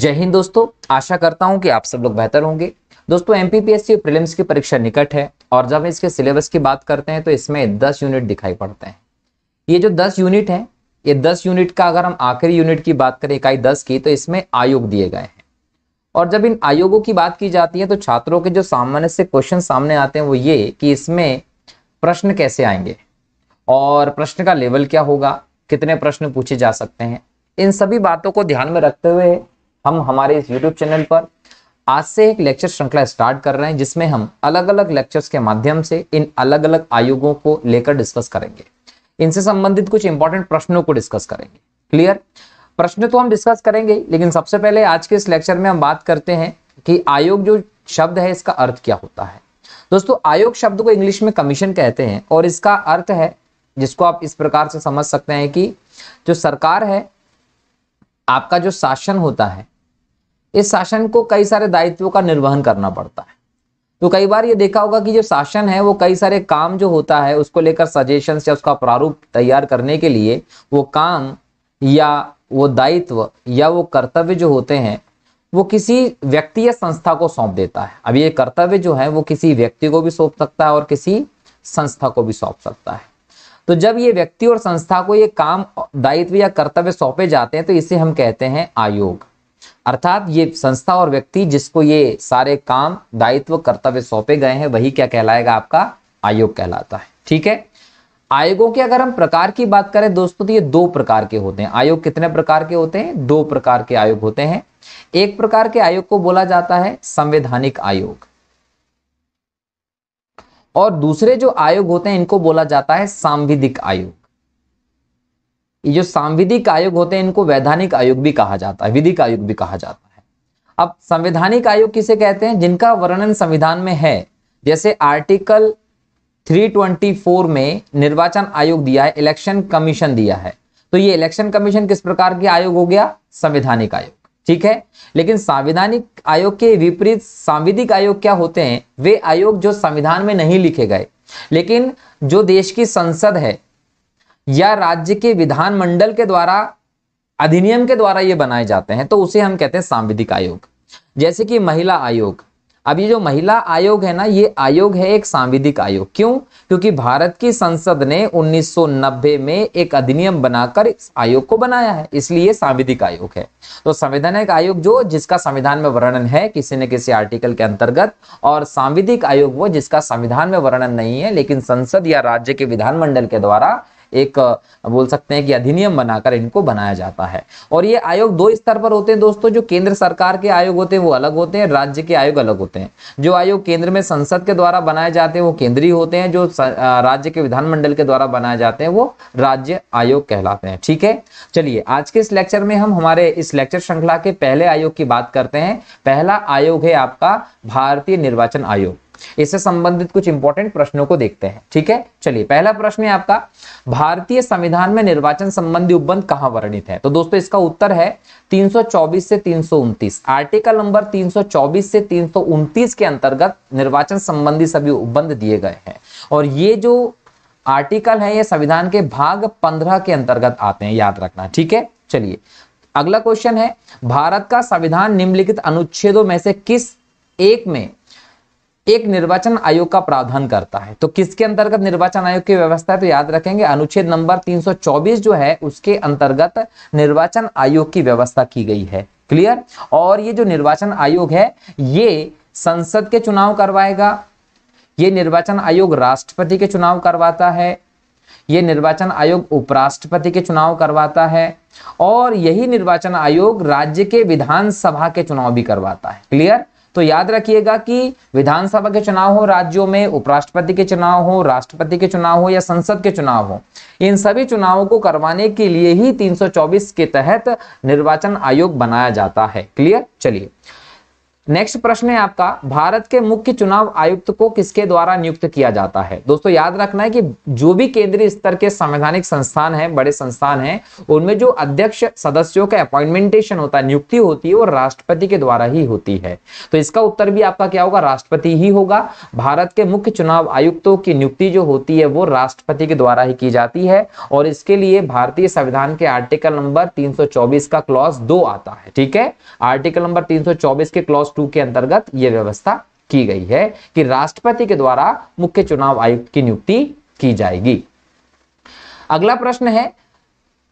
जय हिंद दोस्तों आशा करता हूं कि आप सब लोग बेहतर होंगे दोस्तों एमपीपीएससी प्रीलिम्स की परीक्षा निकट है और जब इसके सिलेबस की बात करते हैं तो इसमें 10 यूनिट दिखाई पड़ते हैं ये जो 10 यूनिट है ये 10 यूनिट का अगर हम आखिरी यूनिट की बात करें इकाई 10 की तो इसमें आयोग दिए गए हैं और जब इन आयोगों की बात की जाती है तो छात्रों के जो सामान्य से क्वेश्चन सामने आते हैं वो ये कि इसमें प्रश्न कैसे आएंगे और प्रश्न का लेवल क्या होगा कितने प्रश्न पूछे जा सकते हैं इन सभी बातों को ध्यान में रखते हुए हम हमारे इस यूट्यूब चैनल पर आज से एक लेक्चर श्रृंखला स्टार्ट कर रहे हैं जिसमें हम अलग अलग लेक्चर्स के माध्यम से इन अलग अलग आयोगों को लेकर डिस्कस करेंगे इनसे संबंधित कुछ इंपॉर्टेंट प्रश्नों को डिस्कस करेंगे क्लियर प्रश्न तो हम डिस्कस करेंगे लेकिन सबसे पहले आज के इस लेक्चर में हम बात करते हैं कि आयोग जो शब्द है इसका अर्थ क्या होता है दोस्तों आयोग शब्द को इंग्लिश में कमीशन कहते हैं और इसका अर्थ है जिसको आप इस प्रकार से समझ सकते हैं कि जो सरकार है आपका जो शासन होता है इस शासन को कई सारे दायित्वों का निर्वहन करना पड़ता है तो कई बार ये देखा होगा कि जो शासन है वो कई सारे काम जो होता है उसको लेकर सजेशन या उसका प्रारूप तैयार करने के लिए वो काम या वो दायित्व या वो कर्तव्य जो होते हैं वो किसी व्यक्ति या संस्था को सौंप देता है अब ये कर्तव्य जो है वो किसी व्यक्ति को भी सौंप सकता है और किसी संस्था को भी सौंप सकता है तो जब ये व्यक्ति और संस्था को ये काम दायित्व या कर्तव्य सौंपे जाते हैं तो इसे हम कहते हैं आयोग अर्थात ये संस्था और व्यक्ति जिसको ये सारे काम दायित्व कर्तव्य सौंपे गए हैं वही क्या कहलाएगा आपका आयोग कहलाता है ठीक है आयोगों के अगर हम प्रकार की बात करें दोस्तों तो ये दो प्रकार के होते हैं आयोग कितने प्रकार के होते हैं दो प्रकार के आयोग होते हैं एक प्रकार के आयोग को बोला जाता है संवैधानिक आयोग और दूसरे जो आयोग होते हैं इनको बोला जाता है सांविधिक आयोग ये जो सांविधिक आयोग होते हैं इनको वैधानिक आयोग भी कहा जाता है विधिक आयोग भी कहा जाता है अब संवैधानिक आयोग किसे कहते हैं जिनका वर्णन संविधान में है जैसे आर्टिकल 324 में निर्वाचन आयोग दिया है इलेक्शन कमीशन दिया है तो ये इलेक्शन कमीशन किस प्रकार के आयोग हो गया संवैधानिक आयोग ठीक है लेकिन संविधानिक आयोग के विपरीत सांविधिक आयोग क्या होते हैं वे आयोग जो संविधान में नहीं लिखे गए लेकिन जो देश की संसद है या राज्य के विधानमंडल के द्वारा अधिनियम के द्वारा ये बनाए जाते हैं तो उसे हम कहते हैं सांविधिक आयोग जैसे कि महिला आयोग अब ये जो महिला आयोग है ना ये आयोग है एक सांविधिक आयोग क्यों क्योंकि भारत की संसद ने 1990 में एक अधिनियम बनाकर इस आयोग को बनाया है इसलिए सांविधिक आयोग है तो संवैधानिक आयोग जो जिसका संविधान में वर्णन है किसी न किसी आर्टिकल के अंतर्गत और सांविधिक आयोग वो जिसका संविधान में वर्णन नहीं है लेकिन संसद या राज्य के विधानमंडल के द्वारा एक बोल सकते हैं कि अधिनियम बनाकर इनको बनाया जाता है और ये आयोग दो स्तर पर होते हैं दोस्तों जो केंद्र सरकार के आयोग होते हैं वो अलग होते हैं राज्य के आयोग अलग होते हैं जो आयोग केंद्र में संसद के द्वारा बनाए जाते हैं वो केंद्रीय होते हैं जो राज्य के विधानमंडल के द्वारा बनाए जाते हैं वो राज्य आयोग कहलाते हैं ठीक है चलिए आज के इस लेक्चर में हम हमारे इस लेक्चर श्रृंखला के पहले आयोग की बात करते हैं पहला आयोग है आपका भारतीय निर्वाचन आयोग इससे संबंधित कुछ इंपॉर्टेंट प्रश्नों को देखते हैं ठीक है चलिए पहला प्रश्न है आपका भारतीय संविधान में निर्वाचन संबंधी उपबंध कहां वर्णित है तो दोस्तों इसका उत्तर है 324 से 329 आर्टिकल नंबर 324 से 329 के अंतर्गत निर्वाचन संबंधी सभी उपबंध दिए गए हैं और ये जो आर्टिकल है ये संविधान के भाग पंद्रह के अंतर्गत आते हैं याद रखना ठीक है चलिए अगला क्वेश्चन है भारत का संविधान निम्नलिखित अनुच्छेदों में से किस एक में एक निर्वाचन आयोग का प्रावधान करता है तो किसके अंतर्गत निर्वाचन आयोग की व्यवस्था है तो याद रखेंगे अनुच्छेद नंबर 324 जो है उसके अंतर्गत निर्वाचन आयोग की व्यवस्था की गई है क्लियर और ये जो निर्वाचन आयोग है ये संसद के चुनाव करवाएगा ये निर्वाचन आयोग राष्ट्रपति के चुनाव करवाता है ये निर्वाचन आयोग उपराष्ट्रपति के चुनाव करवाता है और यही निर्वाचन आयोग राज्य के विधानसभा के चुनाव भी करवाता है क्लियर तो याद रखिएगा कि विधानसभा के चुनाव हो राज्यों में उपराष्ट्रपति के चुनाव हो राष्ट्रपति के चुनाव हो या संसद के चुनाव हो इन सभी चुनावों को करवाने के लिए ही 324 के तहत निर्वाचन आयोग बनाया जाता है क्लियर चलिए नेक्स्ट प्रश्न है आपका भारत के मुख्य चुनाव आयुक्त को किसके द्वारा नियुक्त किया जाता है दोस्तों याद रखना है कि जो भी केंद्रीय स्तर के संवैधानिक संस्थान है बड़े संस्थान है उनमें जो अध्यक्ष सदस्यों का अपॉइंटमेंटेशन होता है नियुक्ति होती है वो राष्ट्रपति के द्वारा ही होती है तो इसका उत्तर भी आपका क्या होगा राष्ट्रपति ही होगा भारत के मुख्य चुनाव आयुक्तों की नियुक्ति जो होती है वो राष्ट्रपति के द्वारा ही की जाती है और इसके लिए भारतीय संविधान के आर्टिकल नंबर तीन का क्लॉज दो आता है ठीक है आर्टिकल नंबर तीन के क्लॉज टू के अंतर्गत ये व्यवस्था की गई है कि राष्ट्रपति के द्वारा मुख्य चुनाव आयुक्त की नियुक्ति की जाएगी अगला प्रश्न है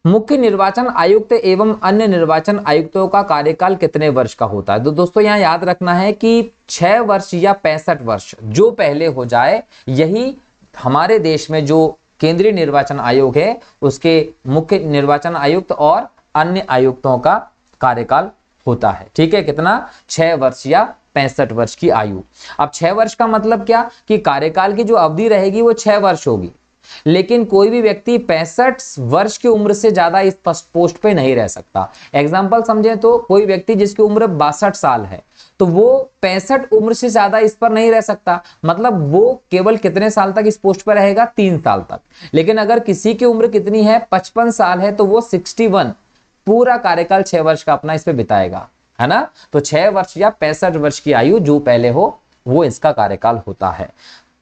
मुख्य निर्वाचन आयुक्त एवं अन्य निर्वाचन आयुक्तों का कार्यकाल कितने वर्ष का होता है तो दोस्तों यहां याद रखना है कि छह वर्ष या पैंसठ वर्ष जो पहले हो जाए यही हमारे देश में जो केंद्रीय निर्वाचन आयोग है उसके मुख्य निर्वाचन आयुक्त और अन्य आयुक्तों का कार्यकाल होता है ठीक है कितना छह वर्ष या पैंसठ वर्ष की आयु अब छह वर्ष का मतलब क्या कि कार्यकाल की जो अवधि रहेगी वो छह वर्ष होगी लेकिन कोई भी व्यक्ति पैंसठ वर्ष की उम्र से ज्यादा इस पोस्ट पे नहीं रह सकता एग्जाम्पल समझे तो कोई व्यक्ति जिसकी उम्र बासठ साल है तो वो पैंसठ उम्र से ज्यादा इस पर नहीं रह सकता मतलब वो केवल कितने साल तक इस पोस्ट पर रहेगा तीन साल तक लेकिन अगर किसी की उम्र कितनी है पचपन साल है तो वो सिक्सटी वन पूरा कार्यकाल छह वर्ष का अपना इस पर बिताएगा है ना तो छह वर्ष या पैंसठ वर्ष की आयु जो पहले हो वो इसका कार्यकाल होता है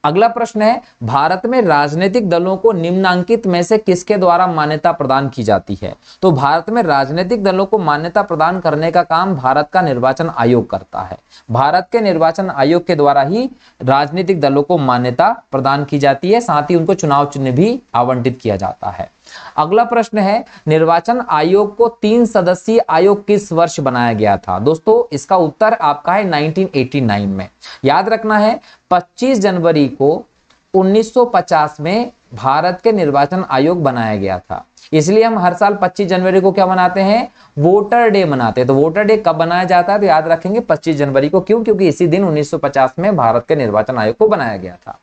अगला प्रश्न है भारत में राजनीतिक दलों को निम्नांकित में से किसके द्वारा मान्यता प्रदान की जाती है तो भारत में राजनीतिक दलों को मान्यता प्रदान करने का काम भारत का निर्वाचन आयोग करता है भारत के निर्वाचन आयोग के द्वारा ही राजनीतिक दलों को मान्यता प्रदान की जाती है साथ ही उनको चुनाव चिन्ह भी आवंटित किया जाता है अगला प्रश्न है निर्वाचन आयोग को तीन सदस्यीय आयोग किस वर्ष बनाया गया था दोस्तों इसका उत्तर आपका है 1989 में याद रखना है 25 जनवरी को 1950 में भारत के निर्वाचन आयोग बनाया गया था इसलिए हम हर साल 25 जनवरी को क्या मनाते हैं वोटर डे मनाते हैं तो वोटर डे कब बनाया जाता है तो याद रखेंगे 25 जनवरी को क्यों क्योंकि इसी दिन 1950 में भारत के निर्वाचन आयोग को बनाया गया था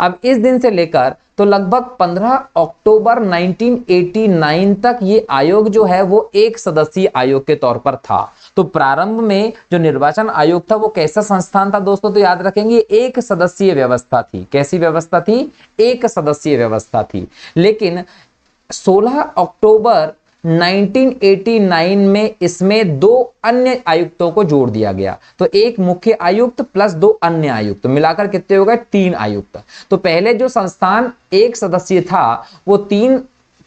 अब इस दिन से लेकर तो लगभग 15 अक्टूबर 1989 तक ये आयोग जो है वो एक सदस्यीय आयोग के तौर पर था तो प्रारंभ में जो निर्वाचन आयोग था वो कैसा संस्थान था दोस्तों तो याद रखेंगे एक सदस्यीय व्यवस्था थी कैसी व्यवस्था थी एक सदस्यीय व्यवस्था थी लेकिन 16 अक्टूबर 1989 में इसमें दो अन्य आयुक्तों को जोड़ दिया गया तो एक मुख्य आयुक्त प्लस दो अन्य आयुक्त मिलाकर कितने हो गए तीन आयुक्त तो पहले जो संस्थान एक सदस्य था वो तीन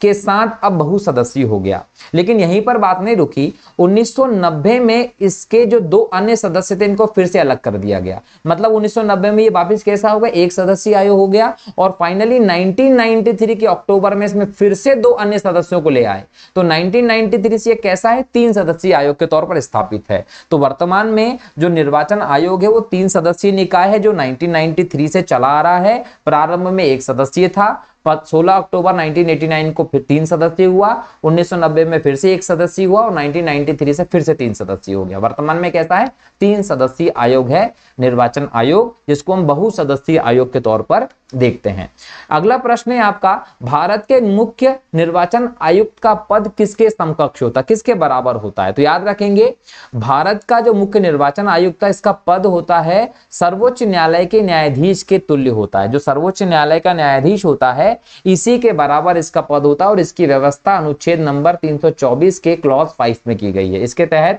के साथ अब बहुसदस्यीय हो गया लेकिन यहीं पर बात नहीं रुकी 1990 में इसके जो दो अन्य सदस्य थे इनको फिर से अलग कर दिया गया मतलब 1990 में ये वापस कैसा हो गया एक सदस्य आयोग हो गया और फाइनली 1993 के अक्टूबर में इसमें फिर से दो अन्य सदस्यों को ले आए तो 1993 से कैसा है तीन सदस्यीय आयोग के तौर पर स्थापित है तो वर्तमान में जो निर्वाचन आयोग है वो तीन सदस्यीय निकाय है जो नाइनटीन से चला आ रहा है प्रारंभ में एक सदस्य था सोलह अक्टूबर 1989 को फिर तीन सदस्य हुआ 1990 में फिर से एक सदस्य हुआ और 1993 से फिर से तीन सदस्य हो गया वर्तमान में कैसा है तीन सदस्यीय आयोग है निर्वाचन आयोग जिसको हम बहुसदस्यीय आयोग के तौर पर देखते हैं अगला प्रश्न है आपका भारत के मुख्य निर्वाचन आयुक्त का पद किसके समकक्ष होता है किसके बराबर होता है तो याद रखेंगे भारत का जो मुख्य निर्वाचन आयुक्त है इसका पद होता है सर्वोच्च न्यायालय के न्यायाधीश के तुल्य होता है जो सर्वोच्च न्यायालय का न्यायाधीश होता है इसी के बराबर इसका पद होता है और इसकी व्यवस्था अनुच्छेद नंबर तीन के क्लॉज फाइव में की गई है इसके तहत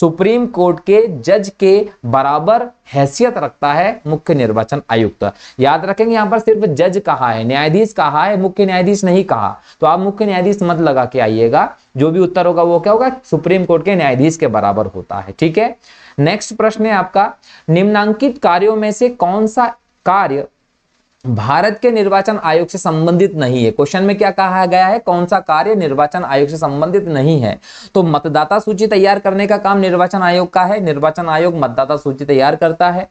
सुप्रीम कोर्ट के जज के बराबर हैसियत रखता है मुख्य निर्वाचन आयुक्त याद रखेंगे यहां पर सिर्फ जज कहा है न्यायाधीश कहा है मुख्य न्यायाधीश नहीं कहा तो आप मुख्य न्यायाधीश मत लगा के आइएगा जो भी उत्तर होगा वो क्या होगा सुप्रीम कोर्ट के न्यायाधीश के बराबर होता है ठीक है नेक्स्ट प्रश्न है आपका निम्नांकित कार्यों में से कौन सा कार्य भारत के निर्वाचन आयोग से संबंधित नहीं है क्वेश्चन में क्या कहा गया है कौन सा कार्य निर्वाचन आयोग से संबंधित नहीं है तो मतदाता सूची तैयार करने का काम निर्वाचन आयोग का है निर्वाचन आयोग मतदाता सूची तैयार करता है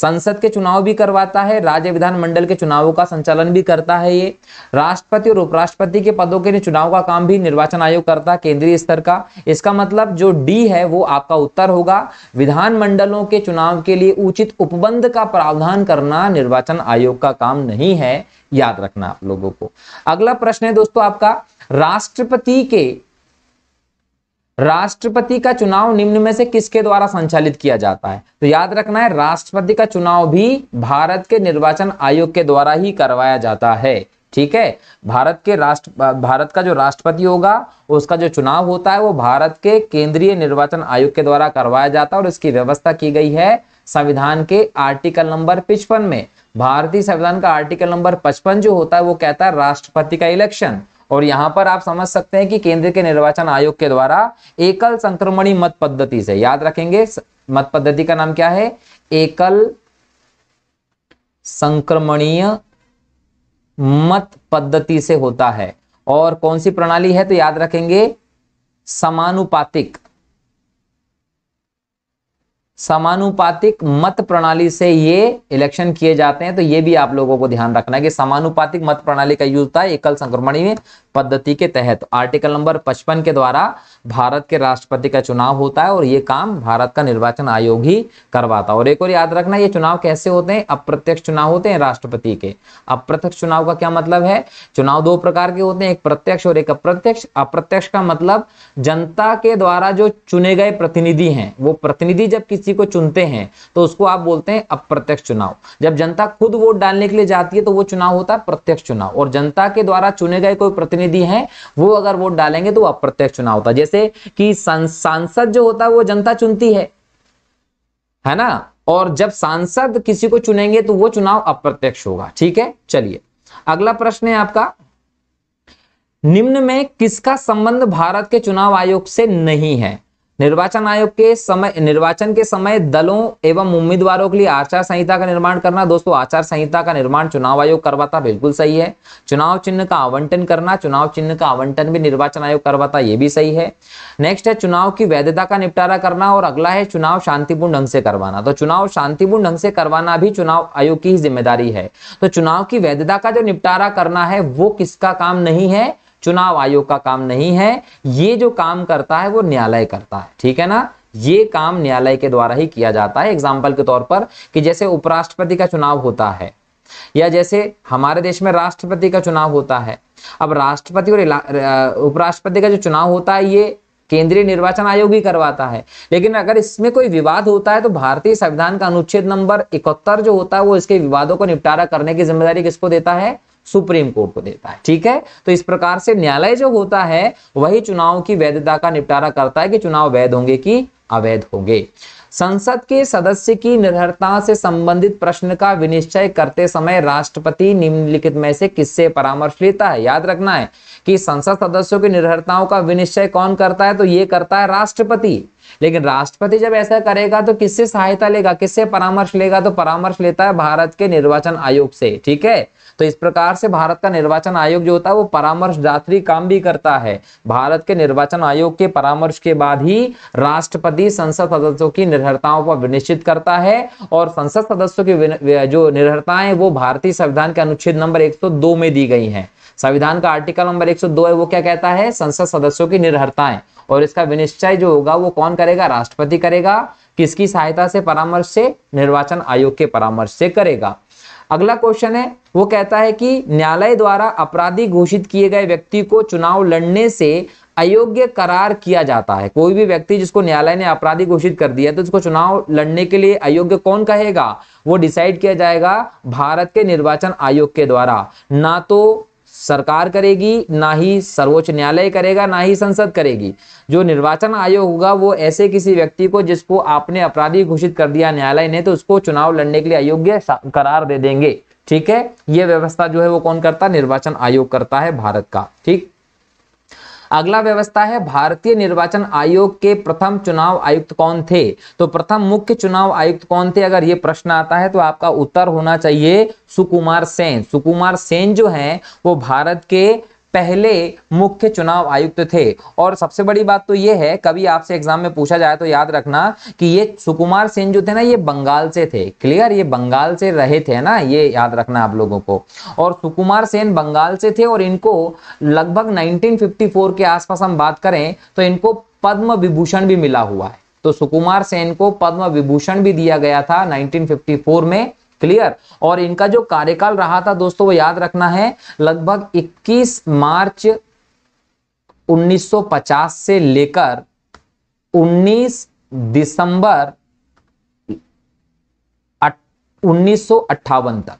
संसद के चुनाव भी करवाता है राज्य विधानमंडल के चुनावों का संचालन भी करता है ये राष्ट्रपति और उपराष्ट्रपति के पदों के चुनाव का काम भी निर्वाचन आयोग करता है केंद्रीय स्तर का इसका मतलब जो डी है वो आपका उत्तर होगा विधानमंडलों के चुनाव के लिए उचित उपबंध का प्रावधान करना निर्वाचन आयोग का काम काम नहीं है याद रखना आप लोगों को अगला प्रश्न है दोस्तों आपका राष्ट्रपति के राष्ट्रपति का चुनाव निम्न में से किसके द्वारा संचालित किया जाता है तो याद रखना है राष्ट्रपति का चुनाव भी भारत के निर्वाचन आयोग के द्वारा ही करवाया जाता है ठीक है भारत के राष्ट्र भारत का जो राष्ट्रपति होगा उसका जो चुनाव होता है वो भारत के केंद्रीय निर्वाचन आयोग के द्वारा करवाया जाता है और इसकी व्यवस्था की गई है संविधान के आर्टिकल नंबर पिचपन में भारतीय संविधान का आर्टिकल नंबर 55 जो होता है वो कहता है राष्ट्रपति का इलेक्शन और यहां पर आप समझ सकते हैं कि केंद्र के निर्वाचन आयोग के द्वारा एकल संक्रमणी मत पद्धति से याद रखेंगे मत पद्धति का नाम क्या है एकल संक्रमणीय मत पद्धति से होता है और कौन सी प्रणाली है तो याद रखेंगे समानुपातिक समानुपातिक मत प्रणाली से ये इलेक्शन किए जाते हैं तो ये भी आप लोगों को ध्यान रखना है कि समानुपातिक मत प्रणाली का यूज था एकल संक्रमणी पद्धति के तहत आर्टिकल नंबर 55 के द्वारा भारत के राष्ट्रपति का चुनाव होता है और ये काम भारत का निर्वाचन आयोग ही करवाता है और एक और याद रखना ये चुनाव कैसे होते हैं अप्रत्यक्ष चुनाव होते हैं राष्ट्रपति के अप्रत्यक्ष चुनाव का क्या मतलब है चुनाव दो प्रकार के होते हैं एक प्रत्यक्ष और एक अप्रत्यक्ष अप्रत्यक्ष का मतलब जनता के द्वारा जो चुने गए प्रतिनिधि हैं वो प्रतिनिधि जब किसी किसी को चुनते हैं तो उसको आप बोलते हैं अप्रत्यक्ष चुनाव जब जनता खुद वोट डालने के लिए जाती है तो वो चुनाव होता है प्रत्यक्ष चुनाव और जनता के द्वारा चुने गए कोई प्रतिनिधि है वो अगर वोट डालेंगे तो अप्रत्यक्ष चुनाव होता है जैसे कि सांसद जो होता है वो जनता चुनती है है ना और जब सांसद किसी को चुनेंगे तो वो चुनाव अप्रत्यक्ष होगा ठीक है चलिए अगला प्रश्न है आपका निम्न में किसका संबंध भारत के चुनाव आयोग से नहीं है निर्वाचन आयोग के समय निर्वाचन के समय दलों एवं उम्मीदवारों के लिए आचार संहिता का निर्माण करना दोस्तों आचार संहिता का निर्माण चुनाव आयोग करवाता बिल्कुल सही है चुनाव चिन्ह का आवंटन करना चुनाव चिन्ह का आवंटन भी निर्वाचन आयोग करवाता यह भी सही है नेक्स्ट है चुनाव की वैधता का निपटारा करना और अगला है चुनाव शांतिपूर्ण ढंग से करवाना तो चुनाव शांतिपूर्ण ढंग से करवाना भी चुनाव आयोग की ही जिम्मेदारी है तो चुनाव की वैधता का जो निपटारा करना है वो किसका काम नहीं है चुनाव आयोग का काम नहीं है ये जो काम करता है वो न्यायालय करता है ठीक है ना ये काम न्यायालय के द्वारा ही किया जाता है एग्जाम्पल के तौर पर कि जैसे उपराष्ट्रपति का चुनाव होता है या जैसे हमारे देश में राष्ट्रपति का चुनाव होता है अब राष्ट्रपति और उपराष्ट्रपति का जो चुनाव होता है ये केंद्रीय निर्वाचन आयोग ही करवाता है लेकिन अगर इसमें कोई विवाद होता है तो भारतीय संविधान का अनुच्छेद नंबर इकहत्तर जो होता है वो इसके विवादों को निपटारा करने की जिम्मेदारी किसको देता है सुप्रीम कोर्ट को देता है ठीक है तो इस प्रकार से न्यायालय जो होता है वही चुनाव की वैधता का निपटारा करता है कि चुनाव वैध होंगे कि अवैध होंगे संसद के सदस्य की निर्भरता से संबंधित प्रश्न का विनिश्चय करते समय राष्ट्रपति निम्नलिखित में से किससे परामर्श लेता है याद रखना है कि संसद सदस्यों की निर्भरताओं का विनिश्चय कौन करता है तो ये करता है राष्ट्रपति लेकिन राष्ट्रपति जब ऐसा करेगा तो किससे सहायता लेगा किससे परामर्श लेगा तो परामर्श लेता है भारत के निर्वाचन आयोग से ठीक है तो इस प्रकार से भारत का निर्वाचन आयोग जो होता है वो परामर्शदात्री काम भी करता है भारत के निर्वाचन आयोग के परामर्श के बाद ही राष्ट्रपति संसद सदस्यों की निर्भरताओं को निश्चित करता है और संसद सदस्यों की जो निर्भरताएं वो भारतीय संविधान के अनुच्छेद नंबर एक में दी गई है संविधान का आर्टिकल नंबर 102 है वो क्या कहता है संसद सदस्यों की निर्भरताएं और इसका विनिश्चय जो होगा वो कौन करेगा राष्ट्रपति करेगा किसकी सहायता से परामर्श से निर्वाचन आयोग के परामर्श से करेगा अगला क्वेश्चन है वो कहता है कि न्यायालय द्वारा अपराधी घोषित किए गए व्यक्ति को चुनाव लड़ने से अयोग्य करार किया जाता है कोई भी व्यक्ति जिसको न्यायालय ने अपराधी घोषित कर दिया तो उसको चुनाव लड़ने के लिए अयोग्य कौन कहेगा वो डिसाइड किया जाएगा भारत के निर्वाचन आयोग के द्वारा ना तो सरकार करेगी ना ही सर्वोच्च न्यायालय करेगा ना ही संसद करेगी जो निर्वाचन आयोग होगा वो ऐसे किसी व्यक्ति को जिसको आपने अपराधी घोषित कर दिया न्यायालय ने तो उसको चुनाव लड़ने के लिए अयोग्य करार दे देंगे ठीक है ये व्यवस्था जो है वो कौन करता है निर्वाचन आयोग करता है भारत का ठीक अगला व्यवस्था है भारतीय निर्वाचन आयोग के प्रथम चुनाव आयुक्त कौन थे तो प्रथम मुख्य चुनाव आयुक्त कौन थे अगर ये प्रश्न आता है तो आपका उत्तर होना चाहिए सुकुमार सेन सुकुमार सेन जो है वो भारत के पहले मुख्य चुनाव आयुक्त थे और सबसे बड़ी बात तो ये है कभी आपसे एग्जाम में पूछा जाए तो याद रखना कि ये सुकुमार सेन जो थे ना ये बंगाल से थे क्लियर ये बंगाल से रहे थे ना ये याद रखना आप लोगों को और सुकुमार सेन बंगाल से थे और इनको लगभग 1954 के आसपास हम बात करें तो इनको पद्म विभूषण भी मिला हुआ है तो सुकुमार सेन को पद्म विभूषण भी दिया गया था नाइनटीन में क्लियर और इनका जो कार्यकाल रहा था दोस्तों वो याद रखना है लगभग 21 मार्च 1950 से लेकर 19 दिसंबर उन्नीस तक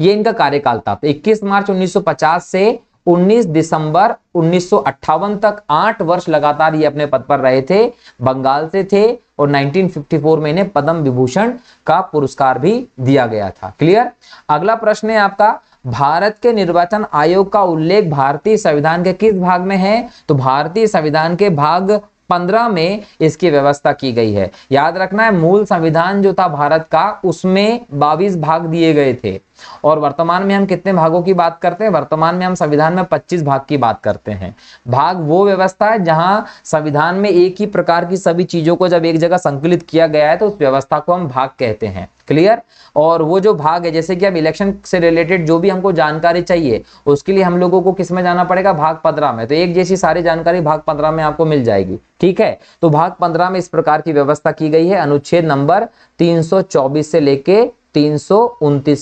ये इनका कार्यकाल था 21 तो मार्च 1950 से 19 दिसंबर उन्नीस तक आठ वर्ष लगातार ये अपने पद पर रहे थे बंगाल से थे और 1954 में इन्हें पद्म विभूषण का पुरस्कार भी दिया गया था क्लियर अगला प्रश्न है आपका भारत के निर्वाचन आयोग का उल्लेख भारतीय संविधान के किस भाग में है तो भारतीय संविधान के भाग पंद्रह में इसकी व्यवस्था की गई है याद रखना है मूल संविधान जो था भारत का उसमें बावीस भाग दिए गए थे और वर्तमान में हम कितने भागों की बात करते हैं वर्तमान में हम संविधान में 25 भाग की बात करते हैं भाग वो व्यवस्था है जहां संविधान में एक ही प्रकार की सभी चीजों को जब एक जगह संकलित किया गया है तो उस व्यवस्था को हम भाग कहते हैं क्लियर और वो जो भाग है जैसे कि हम इलेक्शन से रिलेटेड जो भी हमको जानकारी चाहिए उसके लिए हम लोगों को किस में जाना पड़ेगा भाग पंद्रह में तो एक जैसी सारी जानकारी भाग पंद्रह में आपको मिल जाएगी ठीक है तो भाग पंद्रह में इस प्रकार की व्यवस्था की गई है अनुच्छेद नंबर तीन से लेके तीन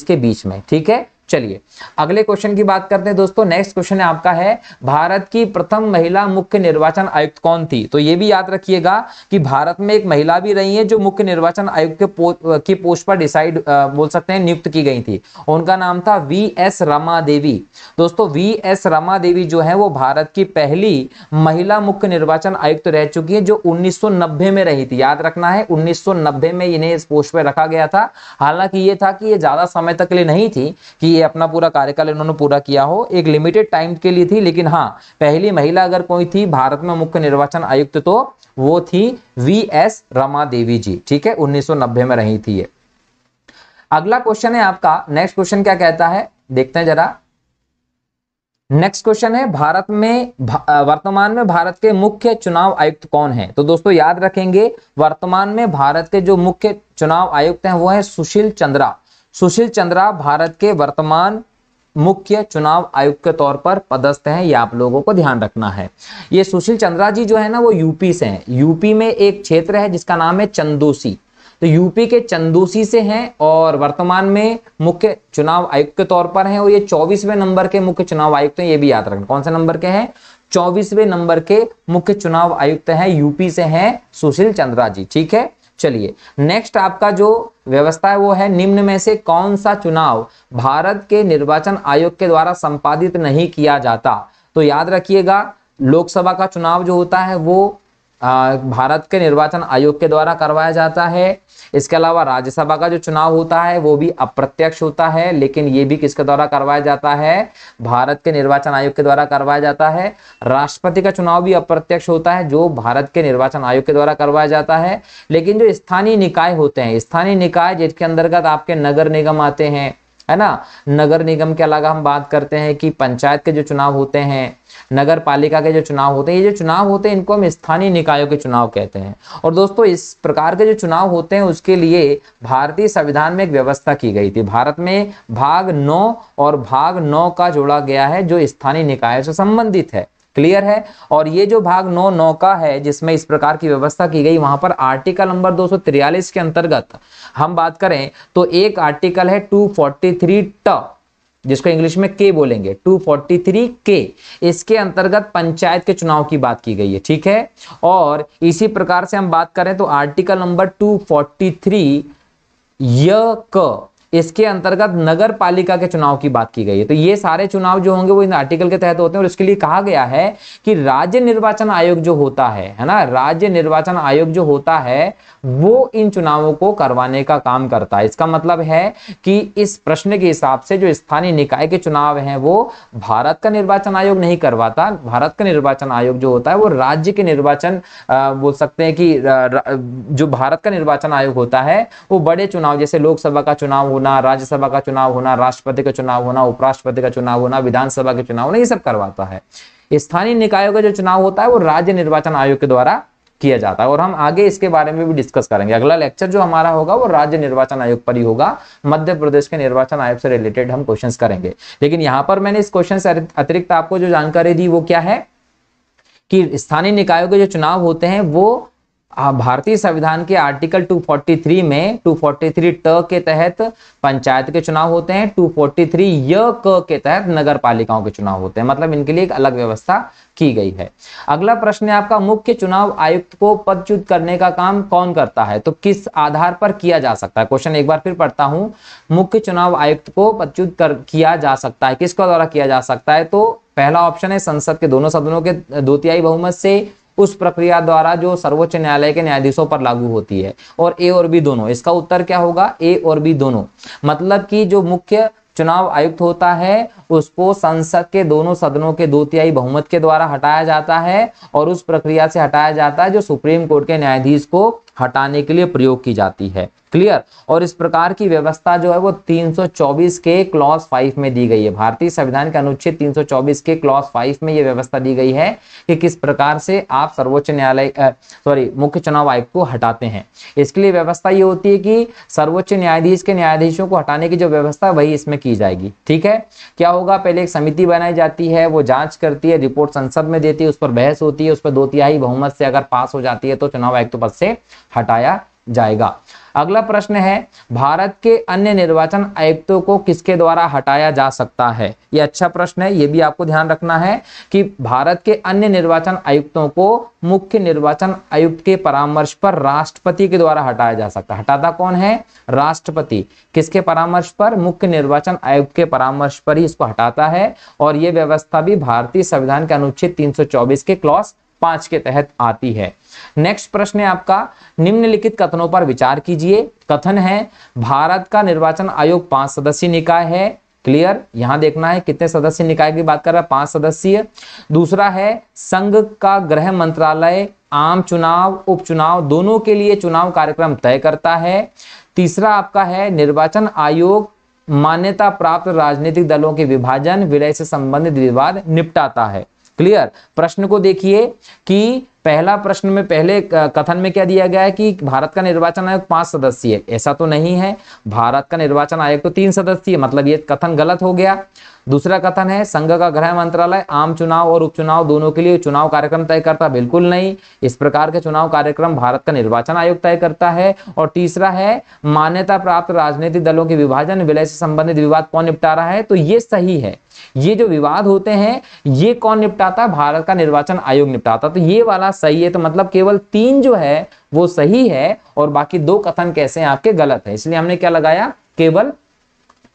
के बीच में ठीक है चलिए अगले क्वेश्चन की बात करते हैं दोस्तों नेक्स्ट क्वेश्चन है आपका है भारत की प्रथम महिला मुख्य निर्वाचन आयुक्त कौन थी तो ये भी याद रखिएगा कि भारत में एक महिला भी रही है जो मुख्य निर्वाचन आयुक्त के की पोस्ट पर डिसाइड बोल सकते हैं नियुक्त की गई थी उनका नाम था वी एस रमा देवी दोस्तों वी एस रमा देवी जो है वो भारत की पहली महिला मुख्य निर्वाचन आयुक्त रह चुकी है जो उन्नीस में रही थी याद रखना है उन्नीस में इन्हें इस पोस्ट पर रखा गया था हालांकि ये था कि ये ज्यादा समय तक लिए नहीं थी कि ये अपना पूरा कार्यकाल इन्होंने पूरा किया हो एक लिमिटेड टाइम के लिए थी लेकिन हाँ पहली महिला अगर कोई थी भारत में मुख्य निर्वाचन आयुक्त तो वो थी वी एस रमा देवी जी ठीक है 1990 में रही थी ये अगला क्वेश्चन है आपका नेक्स्ट क्वेश्चन क्या कहता है देखते हैं जरा नेक्स्ट क्वेश्चन है भारत में भा, वर्तमान में भारत के मुख्य चुनाव आयुक्त कौन है तो दोस्तों याद रखेंगे वर्तमान में भारत के जो मुख्य चुनाव आयुक्त हैं वो है सुशील चंद्रा सुशील चंद्रा भारत के वर्तमान मुख्य चुनाव आयुक्त के तौर पर पदस्थ हैं ये आप लोगों को ध्यान रखना है ये सुशील चंद्रा जी जो है ना वो यूपी से हैं यूपी में एक क्षेत्र है जिसका नाम है चंदोसी तो यूपी के चंदोसी से हैं और वर्तमान में मुख्य चुनाव आयुक्त के तौर पर हैं और ये चौबीसवें नंबर के मुख्य चुनाव आयुक्त हैं ये भी याद रखना कौन से नंबर के हैं चौबीसवें नंबर के मुख्य चुनाव आयुक्त हैं यूपी से हैं सुशील चंद्रा जी ठीक है चलिए नेक्स्ट आपका जो व्यवस्था है वो है निम्न में से कौन सा चुनाव भारत के निर्वाचन आयोग के द्वारा संपादित नहीं किया जाता तो याद रखिएगा लोकसभा का चुनाव जो होता है वो भारत के निर्वाचन आयोग के द्वारा करवाया जाता है इसके अलावा राज्यसभा का जो चुनाव होता है वो भी अप्रत्यक्ष होता है लेकिन ये भी किसके द्वारा करवाया जाता है भारत के निर्वाचन आयोग के द्वारा करवाया जाता है राष्ट्रपति का चुनाव भी अप्रत्यक्ष होता है जो भारत के निर्वाचन आयोग के द्वारा करवाया जाता है लेकिन जो स्थानीय निकाय होते हैं स्थानीय निकाय जिसके अंतर्गत आपके नगर निगम आते हैं है ना नगर निगम के अलावा हम बात करते हैं कि पंचायत के जो चुनाव होते हैं नगर पालिका के जो चुनाव होते हैं ये जो चुनाव होते हैं इनको हम स्थानीय निकायों के चुनाव कहते हैं और दोस्तों इस प्रकार के जो चुनाव होते हैं उसके लिए भारतीय संविधान में एक व्यवस्था की गई थी भारत में भाग नौ और भाग नौ का जोड़ा गया है जो स्थानीय निकायों से संबंधित है क्लियर है और ये जो भाग नौ नौ का है जिसमें इस प्रकार की व्यवस्था की गई वहां पर आर्टिकल नंबर दो के अंतर्गत हम बात करें तो एक आर्टिकल है टू ट जिसको इंग्लिश में के बोलेंगे 243 के इसके अंतर्गत पंचायत के चुनाव की बात की गई है ठीक है और इसी प्रकार से हम बात करें तो आर्टिकल नंबर 243 य थ्री इसके अंतर्गत नगर पालिका के चुनाव की बात की गई है तो ये सारे चुनाव जो होंगे वो इन आर्टिकल के तहत होते हैं और इसके लिए कहा गया है कि राज्य निर्वाचन आयोग जो होता है है ना राज्य निर्वाचन आयोग जो होता है वो इन चुनावों को करवाने का काम करता है इसका मतलब है कि इस प्रश्न के हिसाब से जो स्थानीय निकाय के चुनाव है वो भारत का निर्वाचन आयोग नहीं करवाता भारत का निर्वाचन आयोग जो होता है वो राज्य के निर्वाचन बोल सकते हैं कि जो भारत का निर्वाचन आयोग होता है वो बड़े चुनाव जैसे लोकसभा का चुनाव होना राज्यसभा का चुनाव होना राष्ट्रपति का चुनाव होना उपराष्ट्रपति का चुनाव होना विधानसभा के चुनाव होना ये सब करवाता है स्थानीय निकायों का जो चुनाव होता है वो राज्य निर्वाचन आयोग के द्वारा किया जाता है और हम आगे इसके बारे में भी डिस्कस करेंगे अगला लेक्चर जो हमारा होगा वो राज्य निर्वाचन आयोग पर ही होगा मध्य प्रदेश के निर्वाचन आयोग से रिलेटेड हम क्वेश्चन करेंगे लेकिन यहाँ पर मैंने इस क्वेश्चन से अतिरिक्त आपको जो जानकारी दी वो क्या है कि स्थानीय निकायों के जो चुनाव होते हैं वो हाँ, भारतीय संविधान के आर्टिकल 243 में 243 ट के तहत पंचायत के चुनाव होते हैं 243 य क के तहत नगर पालिकाओं के चुनाव होते हैं मतलब इनके लिए एक अलग व्यवस्था की गई है अगला प्रश्न है आपका मुख्य चुनाव आयुक्त को पदच्युत करने का काम कौन करता है तो किस आधार पर किया जा सकता है क्वेश्चन एक बार फिर पढ़ता हूं मुख्य चुनाव आयुक्त को पदच्युत कर किया जा सकता है किसका द्वारा किया जा सकता है तो पहला ऑप्शन है संसद के दोनों सदनों के दो तिहाई बहुमत से उस प्रक्रिया द्वारा जो सर्वोच्च न्यायालय के न्यायाधीशों पर लागू होती है और ए और बी दोनों इसका उत्तर क्या होगा ए और बी दोनों मतलब कि जो मुख्य चुनाव आयुक्त होता है उसको संसद के दोनों सदनों के दो तिहाई बहुमत के द्वारा हटाया जाता है और उस प्रक्रिया से हटाया जाता है जो सुप्रीम कोर्ट के न्यायाधीश को हटाने के लिए प्रयोग की जाती है क्लियर और इस प्रकार की व्यवस्था जो है वो 324 के क्लॉज फाइव में दी गई है भारतीय संविधान के अनुच्छेद 324 के क्लॉज फाइव में ये व्यवस्था दी गई है कि किस प्रकार से आप सर्वोच्च न्यायालय सॉरी मुख्य चुनाव आयुक्त को हटाते हैं इसके लिए व्यवस्था ये होती है कि सर्वोच्च न्यायाधीश के न्यायाधीशों को हटाने की जो व्यवस्था वही इसमें की जाएगी ठीक है क्या होगा पहले एक समिति बनाई जाती है वो जांच करती है रिपोर्ट संसद में देती है उस पर बहस होती है उस पर दो तिहाई बहुमत से अगर पास हो जाती है तो चुनाव आयुक्त पद से हटाया जाएगा अगला प्रश्न है भारत के अन्य निर्वाचन आयुक्तों को किसके द्वारा हटाया जा सकता है ये अच्छा प्रश्न है ये भी आपको ध्यान रखना है कि भारत के अन्य निर्वाचन आयुक्तों को मुख्य निर्वाचन आयुक्त के परामर्श पर राष्ट्रपति के द्वारा हटाया जा सकता है हटाता कौन है राष्ट्रपति किसके परामर्श पर मुख्य निर्वाचन आयुक्त के परामर्श पर ही इसको हटाता है और ये व्यवस्था भी भारतीय संविधान के अनुच्छेद तीन के क्लॉस पांच के तहत आती है नेक्स्ट प्रश्न है आपका निम्नलिखित कथनों पर विचार कीजिए कथन है भारत का निर्वाचन आयोग पांच सदस्यीय निकाय है क्लियर यहां देखना है कितने सदस्य निकाय की बात कर रहा है पांच सदस्यीय दूसरा है संघ का गृह मंत्रालय आम चुनाव उपचुनाव दोनों के लिए चुनाव कार्यक्रम तय करता है तीसरा आपका है निर्वाचन आयोग मान्यता प्राप्त राजनीतिक दलों के विभाजन विलय से संबंधित विवाद निपटाता है क्लियर प्रश्न को देखिए कि पहला प्रश्न में पहले कथन में क्या दिया गया है कि भारत का निर्वाचन आयोग पांच सदस्यीय ऐसा तो नहीं है भारत का निर्वाचन आयोग तो तीन सदस्यीय मतलब ये कथन गलत हो गया दूसरा कथन है संघ का गृह मंत्रालय आम चुनाव और उपचुनाव दोनों के लिए चुनाव कार्यक्रम तय करता बिल्कुल नहीं इस प्रकार के चुनाव कार्यक्रम भारत का निर्वाचन आयोग तय करता है और तीसरा है मान्यता प्राप्त राजनीतिक दलों के विभाजन विलय से संबंधित विवाद कौन निपटा रहा है तो ये सही है ये जो विवाद होते हैं ये कौन निपटाता है भारत का निर्वाचन आयोग निपटाता तो ये वाला सही है तो मतलब केवल तीन जो है वो सही है और बाकी दो कथन कैसे हैं आपके गलत है इसलिए हमने क्या लगाया केवल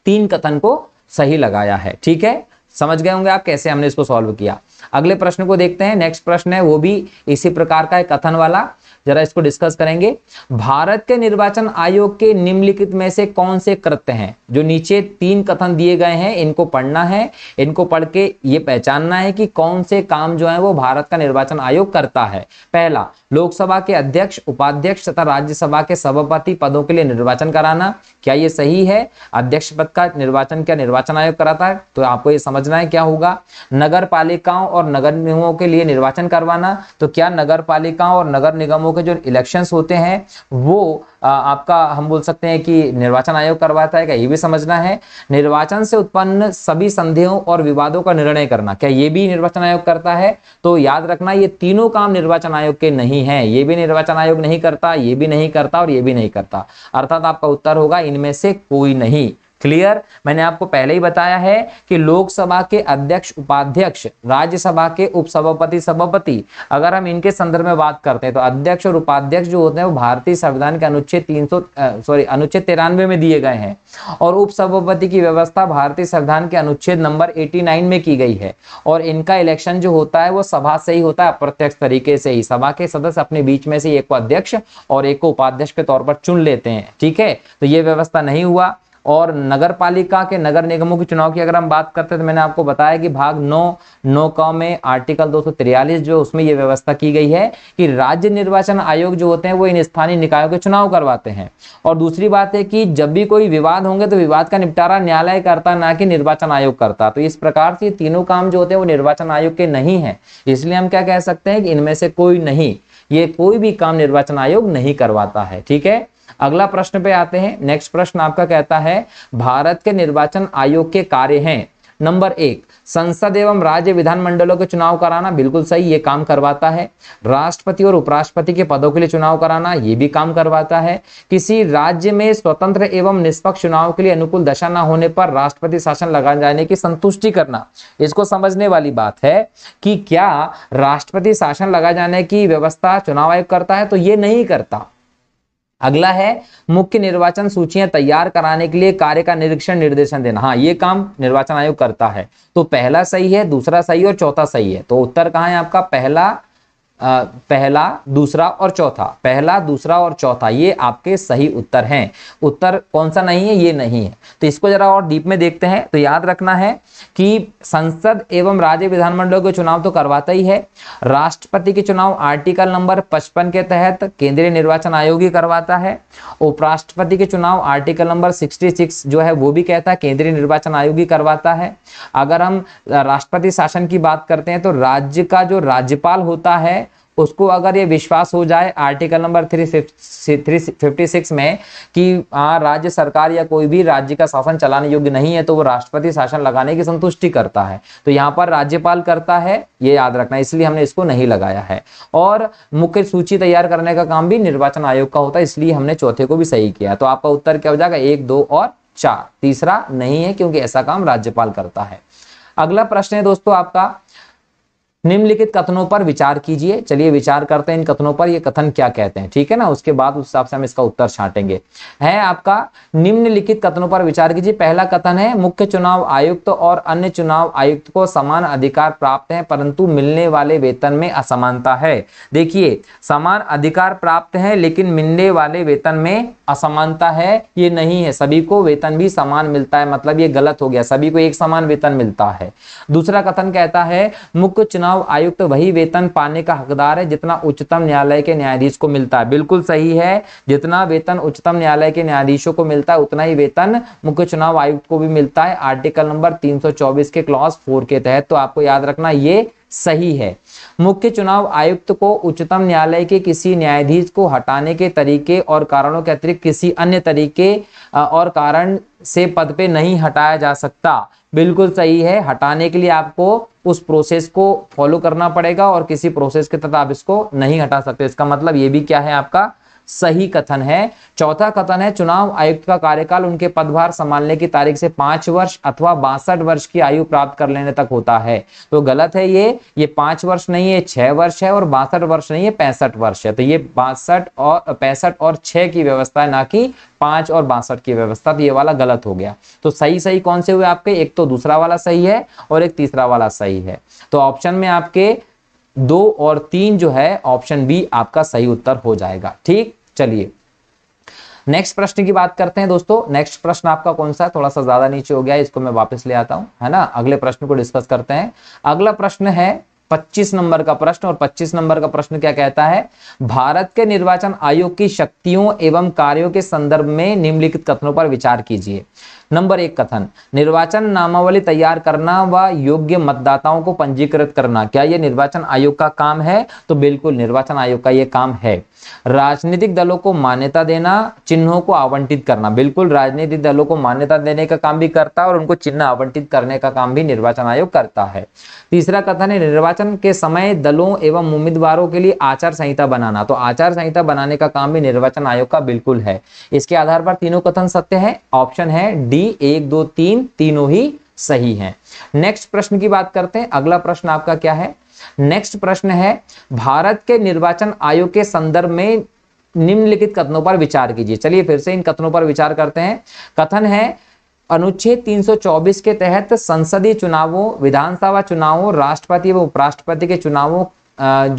तीन कथन को सही लगाया है ठीक है समझ गए होंगे आप कैसे हमने इसको सॉल्व किया अगले प्रश्न को देखते हैं नेक्स्ट प्रश्न है वो भी इसी प्रकार का है कथन वाला जरा इसको डिस्कस करेंगे भारत के निर्वाचन आयोग के निम्नलिखित में से कौन से कृत्य हैं जो नीचे तीन कथन दिए गए हैं इनको पढ़ना है इनको पढ़ के ये पहचानना है कि कौन से काम जो है वो भारत का निर्वाचन आयोग करता है पहला लोकसभा के अध्यक्ष उपाध्यक्ष तथा राज्यसभा के सभापति पदों के लिए निर्वाचन कराना क्या ये सही है अध्यक्ष पद का निर्वाचन क्या निर्वाचन आयोग कराता है तो आपको ये समझना है क्या होगा नगर पालिकाओं और नगर निगमों के लिए निर्वाचन करवाना तो क्या नगर पालिकाओं और नगर निगमों लोगों के जो इलेक्शंस होते हैं वो आपका हम बोल सकते हैं कि निर्वाचन आयोग करवाता है क्या ये भी समझना है निर्वाचन से उत्पन्न सभी संदेहों और विवादों का निर्णय करना क्या ये भी निर्वाचन आयोग करता है तो याद रखना ये तीनों काम निर्वाचन आयोग के नहीं है ये भी निर्वाचन आयोग नहीं करता ये भी नहीं करता और ये भी नहीं करता अर्थात आपका उत्तर होगा इनमें से कोई नहीं क्लियर मैंने आपको पहले ही बताया है कि लोकसभा के अध्यक्ष उपाध्यक्ष राज्यसभा के उपसभापति सभापति अगर हम इनके संदर्भ में बात करते हैं तो अध्यक्ष और उपाध्यक्ष जो होते हैं वो भारतीय संविधान के अनुच्छेद तीन सॉरी अनुच्छेद तिरानवे में दिए गए हैं और उपसभापति की व्यवस्था भारतीय संविधान के अनुच्छेद नंबर एटी में की गई है और इनका इलेक्शन जो होता है वो सभा से ही होता है अप्रत्यक्ष तरीके से ही सभा के सदस्य अपने बीच में से एक को अध्यक्ष और एक को उपाध्यक्ष के तौर पर चुन लेते हैं ठीक है तो ये व्यवस्था नहीं हुआ और नगर पालिका के नगर निगमों के चुनाव की अगर हम बात करते हैं तो मैंने आपको बताया कि भाग नौ नौ का में आर्टिकल दो जो उसमें यह व्यवस्था की गई है कि राज्य निर्वाचन आयोग जो होते हैं वो इन स्थानीय निकायों के चुनाव करवाते हैं और दूसरी बात है कि जब भी कोई विवाद होंगे तो विवाद का निपटारा न्यायालय करता ना कि निर्वाचन आयोग करता तो इस प्रकार से तीनों काम जो होते हैं वो निर्वाचन आयोग के नहीं है इसलिए हम क्या कह सकते हैं कि इनमें से कोई नहीं ये कोई भी काम निर्वाचन आयोग नहीं करवाता है ठीक है अगला प्रश्न पे आते हैं नेक्स्ट प्रश्न आपका कहता है भारत के निर्वाचन आयोग के कार्य हैं नंबर एक संसद एवं राज्य विधानमंडलों के चुनाव कराना बिल्कुल सही ये काम करवाता है राष्ट्रपति और उपराष्ट्रपति के पदों के लिए चुनाव कराना ये भी काम करवाता है किसी राज्य में स्वतंत्र एवं निष्पक्ष चुनाव के लिए अनुकूल दशा न होने पर राष्ट्रपति शासन लगाए जाने की संतुष्टि करना इसको समझने वाली बात है कि क्या राष्ट्रपति शासन लगाए जाने की व्यवस्था चुनाव आयोग करता है तो ये नहीं करता अगला है मुख्य निर्वाचन सूचियां तैयार कराने के लिए कार्य का निरीक्षण निर्देशन देना हाँ ये काम निर्वाचन आयोग करता है तो पहला सही है दूसरा सही और चौथा सही है तो उत्तर कहाँ है आपका पहला पहला दूसरा और चौथा पहला दूसरा और चौथा ये आपके सही उत्तर हैं उत्तर कौन सा नहीं है ये नहीं है तो इसको जरा और डीप में देखते हैं तो याद रखना है कि संसद एवं राज्य विधानमंडलों के चुनाव तो करवाता ही है राष्ट्रपति के चुनाव आर्टिकल नंबर पचपन के तहत केंद्रीय निर्वाचन आयोग ही करवाता है उपराष्ट्रपति के चुनाव आर्टिकल नंबर सिक्सटी जो है वो भी कहता है केंद्रीय निर्वाचन आयोग ही करवाता है अगर हम राष्ट्रपति शासन की बात करते हैं तो राज्य का जो राज्यपाल होता है उसको अगर ये विश्वास हो जाए article number three three fifty six में कि हाँ राज्य सरकार या कोई भी राज्य का शासन चलाने योग्य नहीं है तो वो राष्ट्रपति शासन लगाने की संतुष्टि करता है तो यहाँ पर राज्यपाल करता है ये याद रखना इसलिए हमने इसको नहीं लगाया है और मुख्य सूची तैयार करने का काम भी निर्वाचन आयोग का होता है इसलिए हमने चौथे को भी सही किया तो आपका उत्तर क्या हो जाएगा एक दो और चार तीसरा नहीं है क्योंकि ऐसा काम राज्यपाल करता है अगला प्रश्न है दोस्तों आपका निम्नलिखित कथनों पर विचार कीजिए चलिए विचार करते हैं इन कथनों पर ये कथन क्या कहते हैं ठीक है ना उसके बाद उस हिसाब से हम इसका उत्तर छाटेंगे है आपका निम्नलिखित कथनों पर विचार कीजिए पहला कथन है मुख्य चुनाव आयुक्त और अन्य चुनाव आयुक्त को समान अधिकार प्राप्त है परंतु मिलने वाले वेतन में असमानता है देखिए समान अधिकार प्राप्त है लेकिन मिलने वाले वेतन में असमानता है ये नहीं है सभी को वेतन भी समान मिलता है मतलब ये गलत हो गया सभी को एक समान वेतन मिलता है दूसरा कथन कहता है मुख्य चुनाव आयुक्त वही वेतन पाने का हकदार है जितना उच्चतम न्यायालय के न्यायाधीश को मिलता है बिल्कुल सही है जितना वेतन उच्चतम न्यायालय के न्यायाधीशों को मिलता है उतना ही वेतन मुख्य चुनाव आयुक्त को भी मिलता है आर्टिकल नंबर तीन के क्लॉस फोर के तहत तो आपको याद रखना ये सही है मुख्य चुनाव आयुक्त को उच्चतम न्यायालय के किसी न्यायाधीश को हटाने के तरीके और कारणों के अतिरिक्त किसी अन्य तरीके और कारण से पद पे नहीं हटाया जा सकता बिल्कुल सही है हटाने के लिए आपको उस प्रोसेस को फॉलो करना पड़ेगा और किसी प्रोसेस के तहत आप इसको नहीं हटा सकते इसका मतलब ये भी क्या है आपका सही कथन है चौथा कथन है चुनाव आयुक्त का कार्यकाल उनके पदभार संभालने की तारीख से पांच वर्ष अथवा बासठ वर्ष की आयु प्राप्त कर लेने तक होता है तो गलत है ये ये पांच वर्ष नहीं है छह वर्ष है और बासठ वर्ष नहीं है पैंसठ वर्ष है तो ये बासठ और पैंसठ और छह की व्यवस्था है ना कि पांच और बासठ की व्यवस्था तो ये वाला गलत हो गया तो सही सही कौन से हुए आपके एक तो दूसरा वाला सही है और एक तीसरा वाला सही है तो ऑप्शन में आपके दो और तीन जो है ऑप्शन बी आपका सही उत्तर हो जाएगा ठीक चलिए नेक्स्ट प्रश्न की बात करते हैं दोस्तों नेक्स्ट प्रश्न आपका कौन सा है थोड़ा सा ज्यादा नीचे हो गया इसको मैं वापस ले आता हूं है ना अगले प्रश्न को डिस्कस करते हैं अगला प्रश्न है 25 नंबर का प्रश्न और 25 नंबर का प्रश्न क्या कहता है भारत के निर्वाचन आयोग की शक्तियों एवं कार्यों के संदर्भ में निम्नलिखित कथनों पर विचार कीजिए नंबर एक कथन निर्वाचन नामावली तैयार करना व योग्य मतदाताओं को पंजीकृत करना क्या यह निर्वाचन आयोग का काम है तो बिल्कुल निर्वाचन आयोग का यह काम है राजनीतिक दलों को मान्यता देना चिन्हों को आवंटित करना बिल्कुल राजनीतिक दलों को मान्यता देने का काम भी करता है और उनको चिन्ह आवंटित करने का काम भी निर्वाचन आयोग करता है तीसरा कथन है निर्वाचन के समय दलों एवं उम्मीदवारों के लिए आचार संहिता बनाना तो आचार संहिता बनाने का काम भी निर्वाचन आयोग का बिल्कुल है इसके आधार पर तीनों कथन सत्य है ऑप्शन है डी डी एक दो तीन तीनों ही सही हैं नेक्स्ट प्रश्न की बात करते हैं अगला प्रश्न आपका क्या है नेक्स्ट प्रश्न है भारत के निर्वाचन आयोग के संदर्भ में निम्नलिखित कथनों पर विचार कीजिए चलिए फिर से इन कथनों पर विचार करते हैं कथन है अनुच्छेद 324 के तहत संसदीय चुनावों विधानसभा चुनावों राष्ट्रपति व उपराष्ट्रपति के चुनावों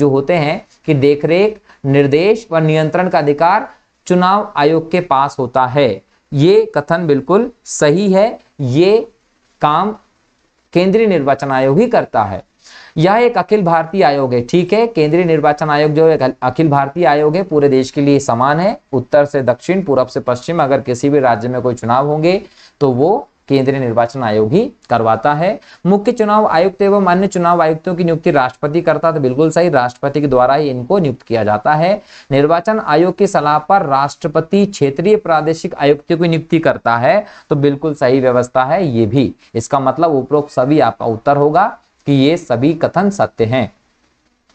जो होते हैं कि देखरेख निर्देश व नियंत्रण का अधिकार चुनाव आयोग के पास होता है ये कथन बिल्कुल सही है ये काम केंद्रीय निर्वाचन आयोग ही करता है यह एक अखिल भारतीय आयोग है ठीक है केंद्रीय निर्वाचन आयोग जो है अखिल भारतीय आयोग है पूरे देश के लिए समान है उत्तर से दक्षिण पूरब से पश्चिम अगर किसी भी राज्य में कोई चुनाव होंगे तो वो केंद्रीय निर्वाचन आयोग ही करवाता है मुख्य चुनाव आयुक्त एवं अन्य चुनाव आयुक्तों की नियुक्ति राष्ट्रपति करता है तो बिल्कुल सही राष्ट्रपति के द्वारा ही इनको नियुक्त किया जाता है निर्वाचन आयोग की सलाह पर राष्ट्रपति क्षेत्रीय प्रादेशिक आयुक्तों की नियुक्ति करता है तो बिल्कुल सही व्यवस्था है ये भी इसका मतलब उपरोक्त सभी आपका उत्तर होगा कि ये सभी कथन सत्य है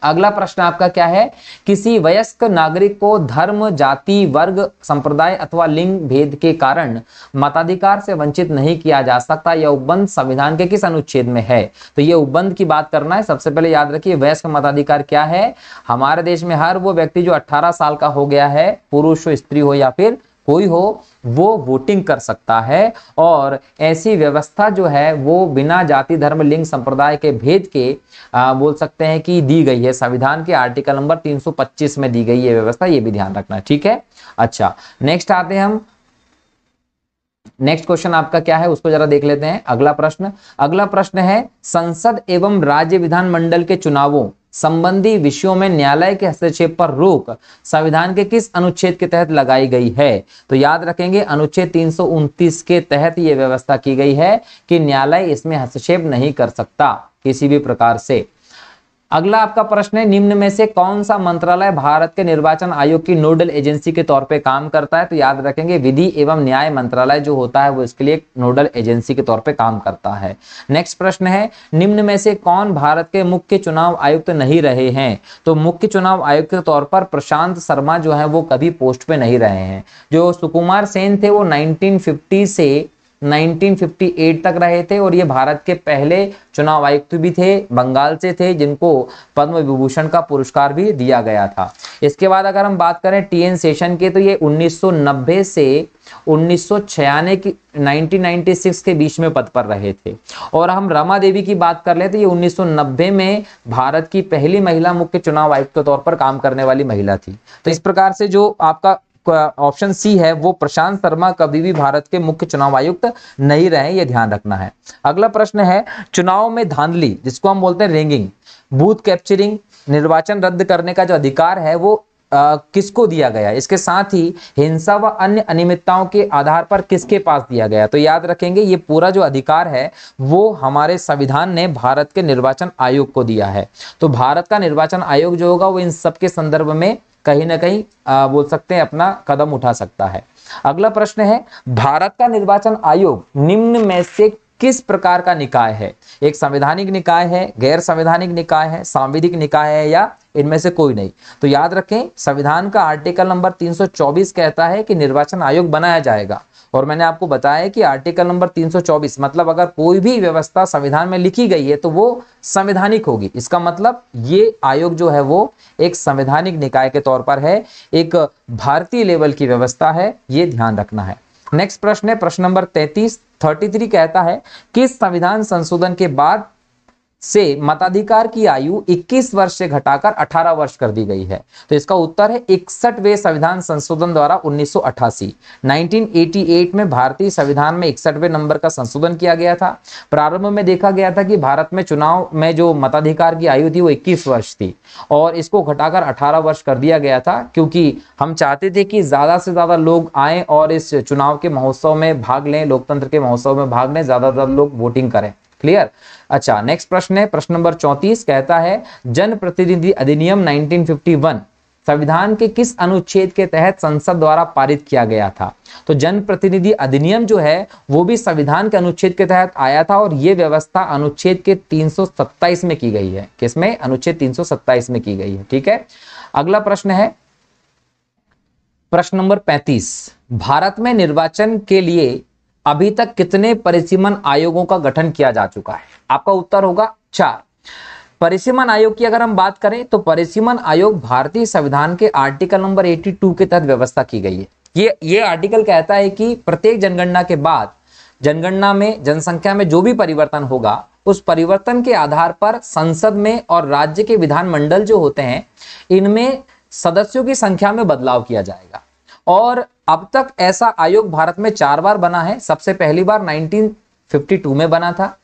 अगला प्रश्न आपका क्या है किसी वयस्क नागरिक को धर्म जाति वर्ग संप्रदाय अथवा लिंग भेद के कारण मताधिकार से वंचित नहीं किया जा सकता यह उपबंध संविधान के किस अनुच्छेद में है तो यह उपबंध की बात करना है सबसे पहले याद रखिए वयस्क मताधिकार क्या है हमारे देश में हर वो व्यक्ति जो 18 साल का हो गया है पुरुष हो स्त्री हो या फिर कोई हो वो वोटिंग कर सकता है और ऐसी व्यवस्था जो है वो बिना जाति धर्म लिंग संप्रदाय के भेद के आ, बोल सकते हैं कि दी गई है संविधान के आर्टिकल नंबर 325 में दी गई है व्यवस्था ये भी ध्यान रखना ठीक है अच्छा नेक्स्ट आते हैं हम नेक्स्ट क्वेश्चन आपका क्या है उसको जरा देख लेते हैं अगला प्रश्न अगला प्रश्न है संसद एवं राज्य विधानमंडल के चुनावों संबंधी विषयों में न्यायालय के हस्तक्षेप पर रोक संविधान के किस अनुच्छेद के तहत लगाई गई है तो याद रखेंगे अनुच्छेद तीन के तहत ये व्यवस्था की गई है कि न्यायालय इसमें हस्तक्षेप नहीं कर सकता किसी भी प्रकार से अगला आपका प्रश्न है निम्न में से कौन सा मंत्रालय भारत के निर्वाचन आयोग की नोडल एजेंसी के तौर पे काम करता है तो याद रखेंगे विधि एवं न्याय मंत्रालय जो होता है वो इसके लिए नोडल एजेंसी के तौर पे काम करता है नेक्स्ट प्रश्न है निम्न में से कौन भारत के मुख्य चुनाव आयुक्त तो नहीं रहे हैं तो मुख्य चुनाव आयुक्त के तौर पर प्रशांत शर्मा जो है वो कभी पोस्ट पे नहीं रहे हैं जो सुकुमार सेन थे वो नाइनटीन से 1958 तक रहे थे और ये भारत के पहले चुनाव आयुक्त भी थे बंगाल से थे जिनको पद्म विभूषण का पुरस्कार भी दिया गया था इसके बाद अगर हम बात करें टीएन सेशन के तो ये 1990 से उन्नीस की 1996 के बीच में पद पर रहे थे और हम रमा देवी की बात कर लें तो ये 1990 में भारत की पहली महिला मुख्य चुनाव आयुक्त के तौर पर काम करने वाली महिला थी तो इस प्रकार से जो आपका ऑप्शन सी है वो प्रशांत शर्मा कभी भी भारत के मुख्य चुनाव आयुक्त नहीं रहे ये ध्यान रखना है अगला प्रश्न है चुनाव में धांधली जिसको हम बोलते हैं रेंगिंग बूथ कैप्चरिंग निर्वाचन रद्द करने का जो अधिकार है वो आ, किसको दिया गया इसके साथ ही हिंसा व अन्य अनियमितताओं के आधार पर किसके पास दिया गया तो याद रखेंगे ये पूरा जो अधिकार है वो हमारे संविधान ने भारत के निर्वाचन आयोग को दिया है तो भारत का निर्वाचन आयोग जो होगा वो इन सबके संदर्भ में कहीं ना कहीं बोल सकते हैं अपना कदम उठा सकता है अगला प्रश्न है भारत का निर्वाचन आयोग निम्न में से किस प्रकार का निकाय है एक संवैधानिक निकाय है गैर संवैधानिक निकाय है सांविधिक निकाय है या इनमें से कोई नहीं तो याद रखें संविधान का आर्टिकल नंबर 324 कहता है कि निर्वाचन आयोग बनाया जाएगा और मैंने आपको बताया कि आर्टिकल नंबर 324 मतलब अगर कोई भी व्यवस्था संविधान में लिखी गई है तो वो संवैधानिक होगी इसका मतलब ये आयोग जो है वो एक संवैधानिक निकाय के तौर पर है एक भारतीय लेवल की व्यवस्था है ये ध्यान रखना है नेक्स्ट प्रश्न है प्रश्न नंबर 33 33 कहता है कि संविधान संशोधन के बाद से मताधिकार की आयु 21 वर्ष से घटाकर 18 वर्ष कर दी गई है तो इसका उत्तर है इकसठवे संविधान संशोधन द्वारा 1988 1988 में भारतीय संविधान में इकसठवे नंबर का संशोधन किया गया था प्रारंभ में देखा गया था कि भारत में चुनाव में जो मताधिकार की आयु थी वो 21 वर्ष थी और इसको घटाकर 18 वर्ष कर दिया गया था क्योंकि हम चाहते थे कि ज्यादा से ज्यादा लोग आए और इस चुनाव के महोत्सव में भाग लें लोकतंत्र के महोत्सव में भाग लें ज्यादा से ज्यादा लोग वोटिंग करें क्लियर अच्छा नेक्स्ट प्रश्न है प्रश्न नंबर चौंतीस कहता है जनप्रतिनिधि अधिनियम 1951 संविधान के किस अनुच्छेद के तहत संसद द्वारा पारित किया गया था तो जनप्रतिनिधि अधिनियम जो है वो भी संविधान के अनुच्छेद के तहत आया था और ये व्यवस्था अनुच्छेद के 327 में की गई है किसमें अनुच्छेद 327 में की गई है ठीक है अगला प्रश्न है प्रश्न नंबर 35 भारत में निर्वाचन के लिए अभी तक कितने परिसीमन आयोगों का गठन किया जा चुका है आपका उत्तर होगा चार परिसीमन आयोग की अगर हम बात करें तो परिसीमन आयोग भारतीय संविधान के आर्टिकल नंबर 82 के तहत व्यवस्था की गई है ये ये आर्टिकल कहता है कि प्रत्येक जनगणना के बाद जनगणना में जनसंख्या में जो भी परिवर्तन होगा उस परिवर्तन के आधार पर संसद में और राज्य के विधानमंडल जो होते हैं इनमें सदस्यों की संख्या में बदलाव किया जाएगा और अब तक ऐसा आयोग भारत में चार बार बना है सबसे पहली बार 1952 में बना था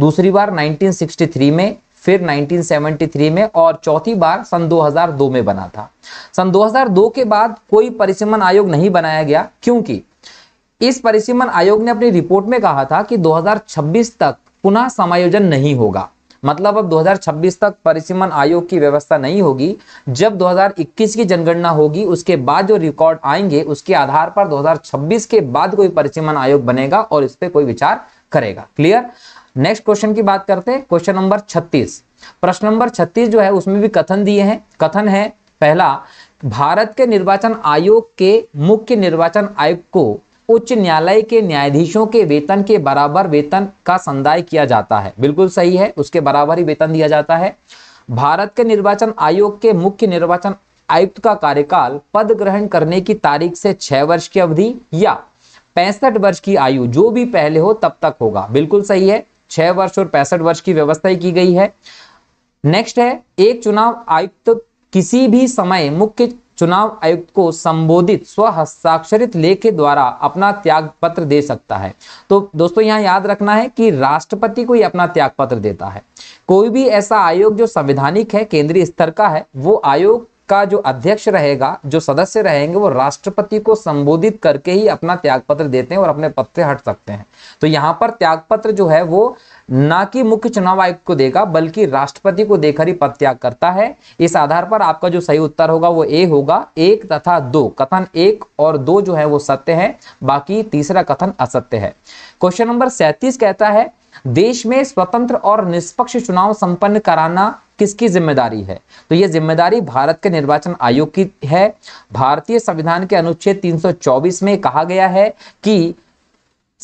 दूसरी बार 1963 में फिर 1973 में और चौथी बार सन 2002 में बना था सन 2002 के बाद कोई परिसीमन आयोग नहीं बनाया गया क्योंकि इस परिसीमन आयोग ने अपनी रिपोर्ट में कहा था कि 2026 तक पुनः समायोजन नहीं होगा मतलब अब 2026 तक परिसीमन आयोग की व्यवस्था नहीं होगी जब 2021 की जनगणना होगी उसके बाद जो रिकॉर्ड आएंगे उसके आधार पर 2026 के बाद कोई परिसीमन आयोग बनेगा और इस पर कोई विचार करेगा क्लियर नेक्स्ट क्वेश्चन की बात करते हैं क्वेश्चन नंबर 36 प्रश्न नंबर 36 जो है उसमें भी कथन दिए हैं कथन है पहला भारत के निर्वाचन आयोग के मुख्य निर्वाचन आयुक्त को उच्च न्यायालय के न्यायाधीशों के वेतन के बराबर वेतन का संदाय किया जाता है बिल्कुल सही है उसके बराबर ही वेतन दिया जाता है भारत के निर्वाचन आयोग के मुख्य निर्वाचन आयुक्त का कार्यकाल पद ग्रहण करने की तारीख से छह वर्ष की अवधि या पैंसठ वर्ष की आयु जो भी पहले हो तब तक होगा बिल्कुल सही है छह वर्ष और पैंसठ वर्ष की व्यवस्था की गई है नेक्स्ट है एक चुनाव आयुक्त किसी भी समय मुख्य चुनाव आयुक्त को संबोधित स्व हस्ताक्षरित लेख के द्वारा अपना त्याग पत्र दे सकता है तो दोस्तों यहाँ याद रखना है कि राष्ट्रपति को ही अपना त्याग पत्र देता है कोई भी ऐसा आयोग जो संवैधानिक है केंद्रीय स्तर का है वो आयोग का जो अध्यक्ष रहेगा जो सदस्य रहेंगे वो राष्ट्रपति को संबोधित करके ही अपना त्यागपत्र देते हैं और अपने पत्र से हट सकते हैं तो यहाँ पर त्यागपत्र जो है वो ना कि मुख्य चुनाव आयुक्त को देगा बल्कि राष्ट्रपति को देकर ही पदत्याग करता है इस आधार पर आपका जो सही उत्तर होगा वो ए होगा एक तथा दो कथन एक और दो जो है वो सत्य है बाकी तीसरा कथन असत्य है क्वेश्चन नंबर सैतीस कहता है देश में स्वतंत्र और निष्पक्ष चुनाव संपन्न कराना किसकी जिम्मेदारी है तो यह जिम्मेदारी भारत के निर्वाचन आयोग की है भारतीय संविधान के अनुच्छेद 324 में कहा गया है कि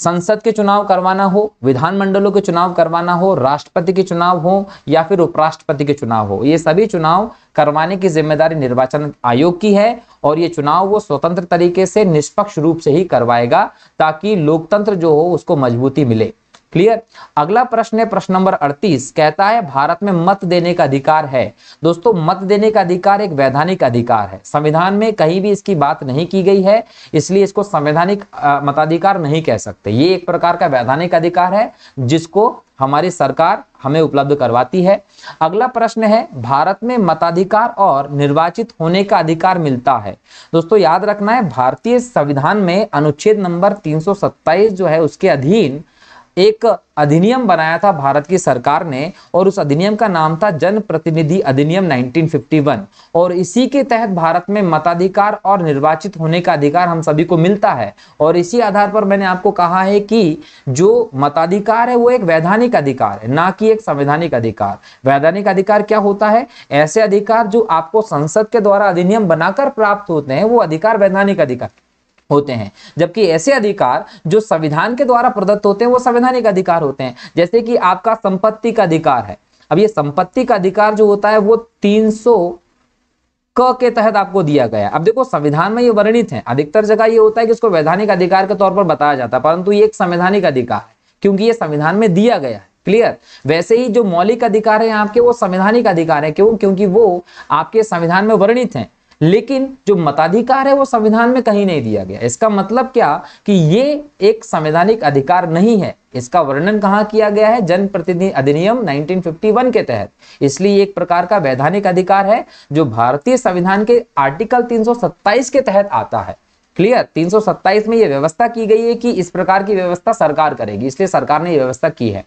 संसद के चुनाव करवाना हो विधानमंडलों के चुनाव करवाना हो राष्ट्रपति के चुनाव हो या फिर उपराष्ट्रपति के चुनाव हो ये सभी चुनाव करवाने की जिम्मेदारी निर्वाचन आयोग की है और ये चुनाव वो स्वतंत्र तरीके से निष्पक्ष रूप से ही करवाएगा ताकि लोकतंत्र जो हो उसको मजबूती मिले क्लियर अगला प्रश्न है प्रश्न नंबर 38 कहता है भारत में मत देने का अधिकार है दोस्तों मत देने का अधिकार एक वैधानिक अधिकार है संविधान में कहीं भी इसकी बात नहीं की गई है इसलिए इसको संवैधानिक मताधिकार नहीं कह सकते ये एक प्रकार का वैधानिक अधिकार है जिसको हमारी सरकार हमें उपलब्ध करवाती है अगला प्रश्न है भारत में मताधिकार और निर्वाचित होने का अधिकार मिलता है दोस्तों याद रखना है भारतीय संविधान में अनुच्छेद नंबर तीन जो है उसके अधीन एक अधिनियम बनाया था भारत की सरकार ने और उस अधिनियम का नाम था जनप्रतिनिधि अधिनियम 1951 और इसी के तहत भारत में मताधिकार और निर्वाचित होने का अधिकार हम सभी को मिलता है और इसी आधार पर मैंने आपको कहा है कि जो मताधिकार है वो एक वैधानिक अधिकार है ना कि एक संवैधानिक अधिकार वैधानिक अधिकार क्या होता है ऐसे अधिकार जो आपको संसद के द्वारा अधिनियम बनाकर प्राप्त होते हैं वो अधिकार वैधानिक अधिकार होते हैं जबकि ऐसे अधिकार जो संविधान के द्वारा प्रदत्त होते हैं वो संवैधानिक अधिकार होते हैं जैसे कि आपका संपत्ति का अधिकार है अब ये संपत्ति का अधिकार जो होता है वो 300 क के तहत आपको दिया गया अब देखो संविधान में ये वर्णित है अधिकतर जगह ये होता है कि इसको वैधानिक अधिकार के तौर पर बताया जाता है परंतु ये एक संवैधानिक अधिकार है क्योंकि ये संविधान में दिया गया है क्लियर वैसे ही जो मौलिक अधिकार है आपके वो संवैधानिक अधिकार है क्यों क्योंकि वो आपके संविधान में वर्णित हैं लेकिन जो मताधिकार है वो संविधान में कहीं नहीं दिया गया इसका मतलब क्या कि ये एक संवैधानिक अधिकार नहीं है इसका वर्णन कहा किया गया है जनप्रतिनिधि अधिनियम 1951 के तहत इसलिए एक प्रकार का वैधानिक अधिकार है जो भारतीय संविधान के आर्टिकल तीन के तहत आता है क्लियर 327 में यह व्यवस्था की गई है कि इस प्रकार की व्यवस्था सरकार करेगी इसलिए सरकार ने यह व्यवस्था की है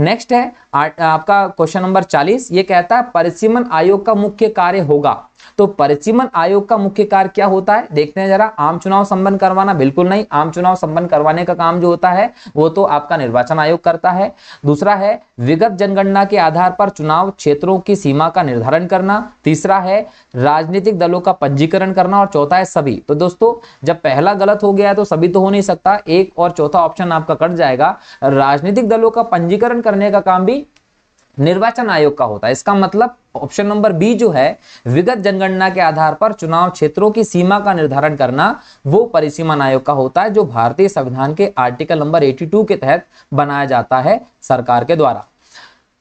नेक्स्ट है आ, आपका क्वेश्चन नंबर 40 ये कहता है परिसीमन आयोग का मुख्य कार्य होगा तो परिचीमन आयोग का मुख्य कार्य क्या होता है देखते हैं जरा आम चुनाव संबंध करवाना बिल्कुल नहीं आम चुनाव संबंध करवाने का काम जो होता है वो तो आपका निर्वाचन आयोग करता है दूसरा है विगत जनगणना के आधार पर चुनाव क्षेत्रों की सीमा का निर्धारण करना तीसरा है राजनीतिक दलों का पंजीकरण करना और चौथा है सभी तो दोस्तों जब पहला गलत हो गया तो सभी तो हो नहीं सकता एक और चौथा ऑप्शन आपका कट जाएगा राजनीतिक दलों का पंजीकरण करने का काम भी निर्वाचन आयोग का होता है इसका मतलब ऑप्शन नंबर बी जो है विगत जनगणना के आधार पर चुनाव क्षेत्रों की सीमा का निर्धारण करना वो परिसीमन आयोग का होता है जो भारतीय संविधान के आर्टिकल नंबर 82 के तहत बनाया जाता है सरकार के द्वारा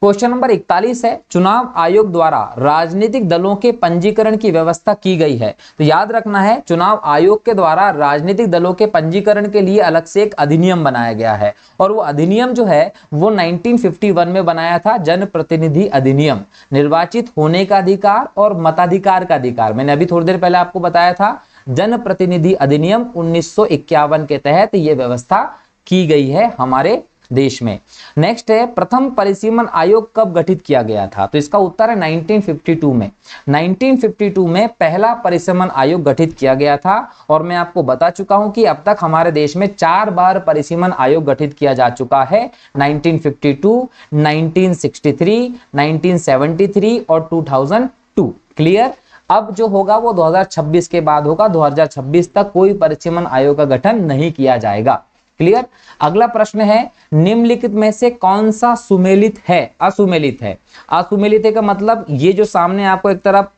क्वेश्चन नंबर 41 है चुनाव आयोग द्वारा राजनीतिक दलों के पंजीकरण की व्यवस्था की गई है तो याद रखना है चुनाव आयोग के द्वारा राजनीतिक दलों के पंजीकरण के लिए अलग से एक अधिनियम बनाया गया है और वो अधिनियम जो है वो 1951 में बनाया था जनप्रतिनिधि अधिनियम निर्वाचित होने का अधिकार और मताधिकार का अधिकार मैंने अभी थोड़ी देर पहले आपको बताया था जनप्रतिनिधि अधिनियम उन्नीस के तहत ये व्यवस्था की गई है हमारे देश में नेक्स्ट है प्रथम परिसीमन आयोग कब गठित किया गया था तो इसका उत्तर है 1952 में 1952 में पहला परिसीमन आयोग गठित किया गया था और मैं आपको बता चुका हूं कि अब तक हमारे देश में चार बार परिसीमन आयोग गठित किया जा चुका है 1952, 1963, 1973 और 2002 क्लियर अब जो होगा वो 2026 के बाद होगा 2026 तक कोई परिसीमन आयोग का गठन नहीं किया जाएगा क्लियर अगला प्रश्न है निम्नलिखित में से कौन सा सुमेलित है असुमेलित है असुमेलित का मतलब ये जो सामने आपको एक तरफ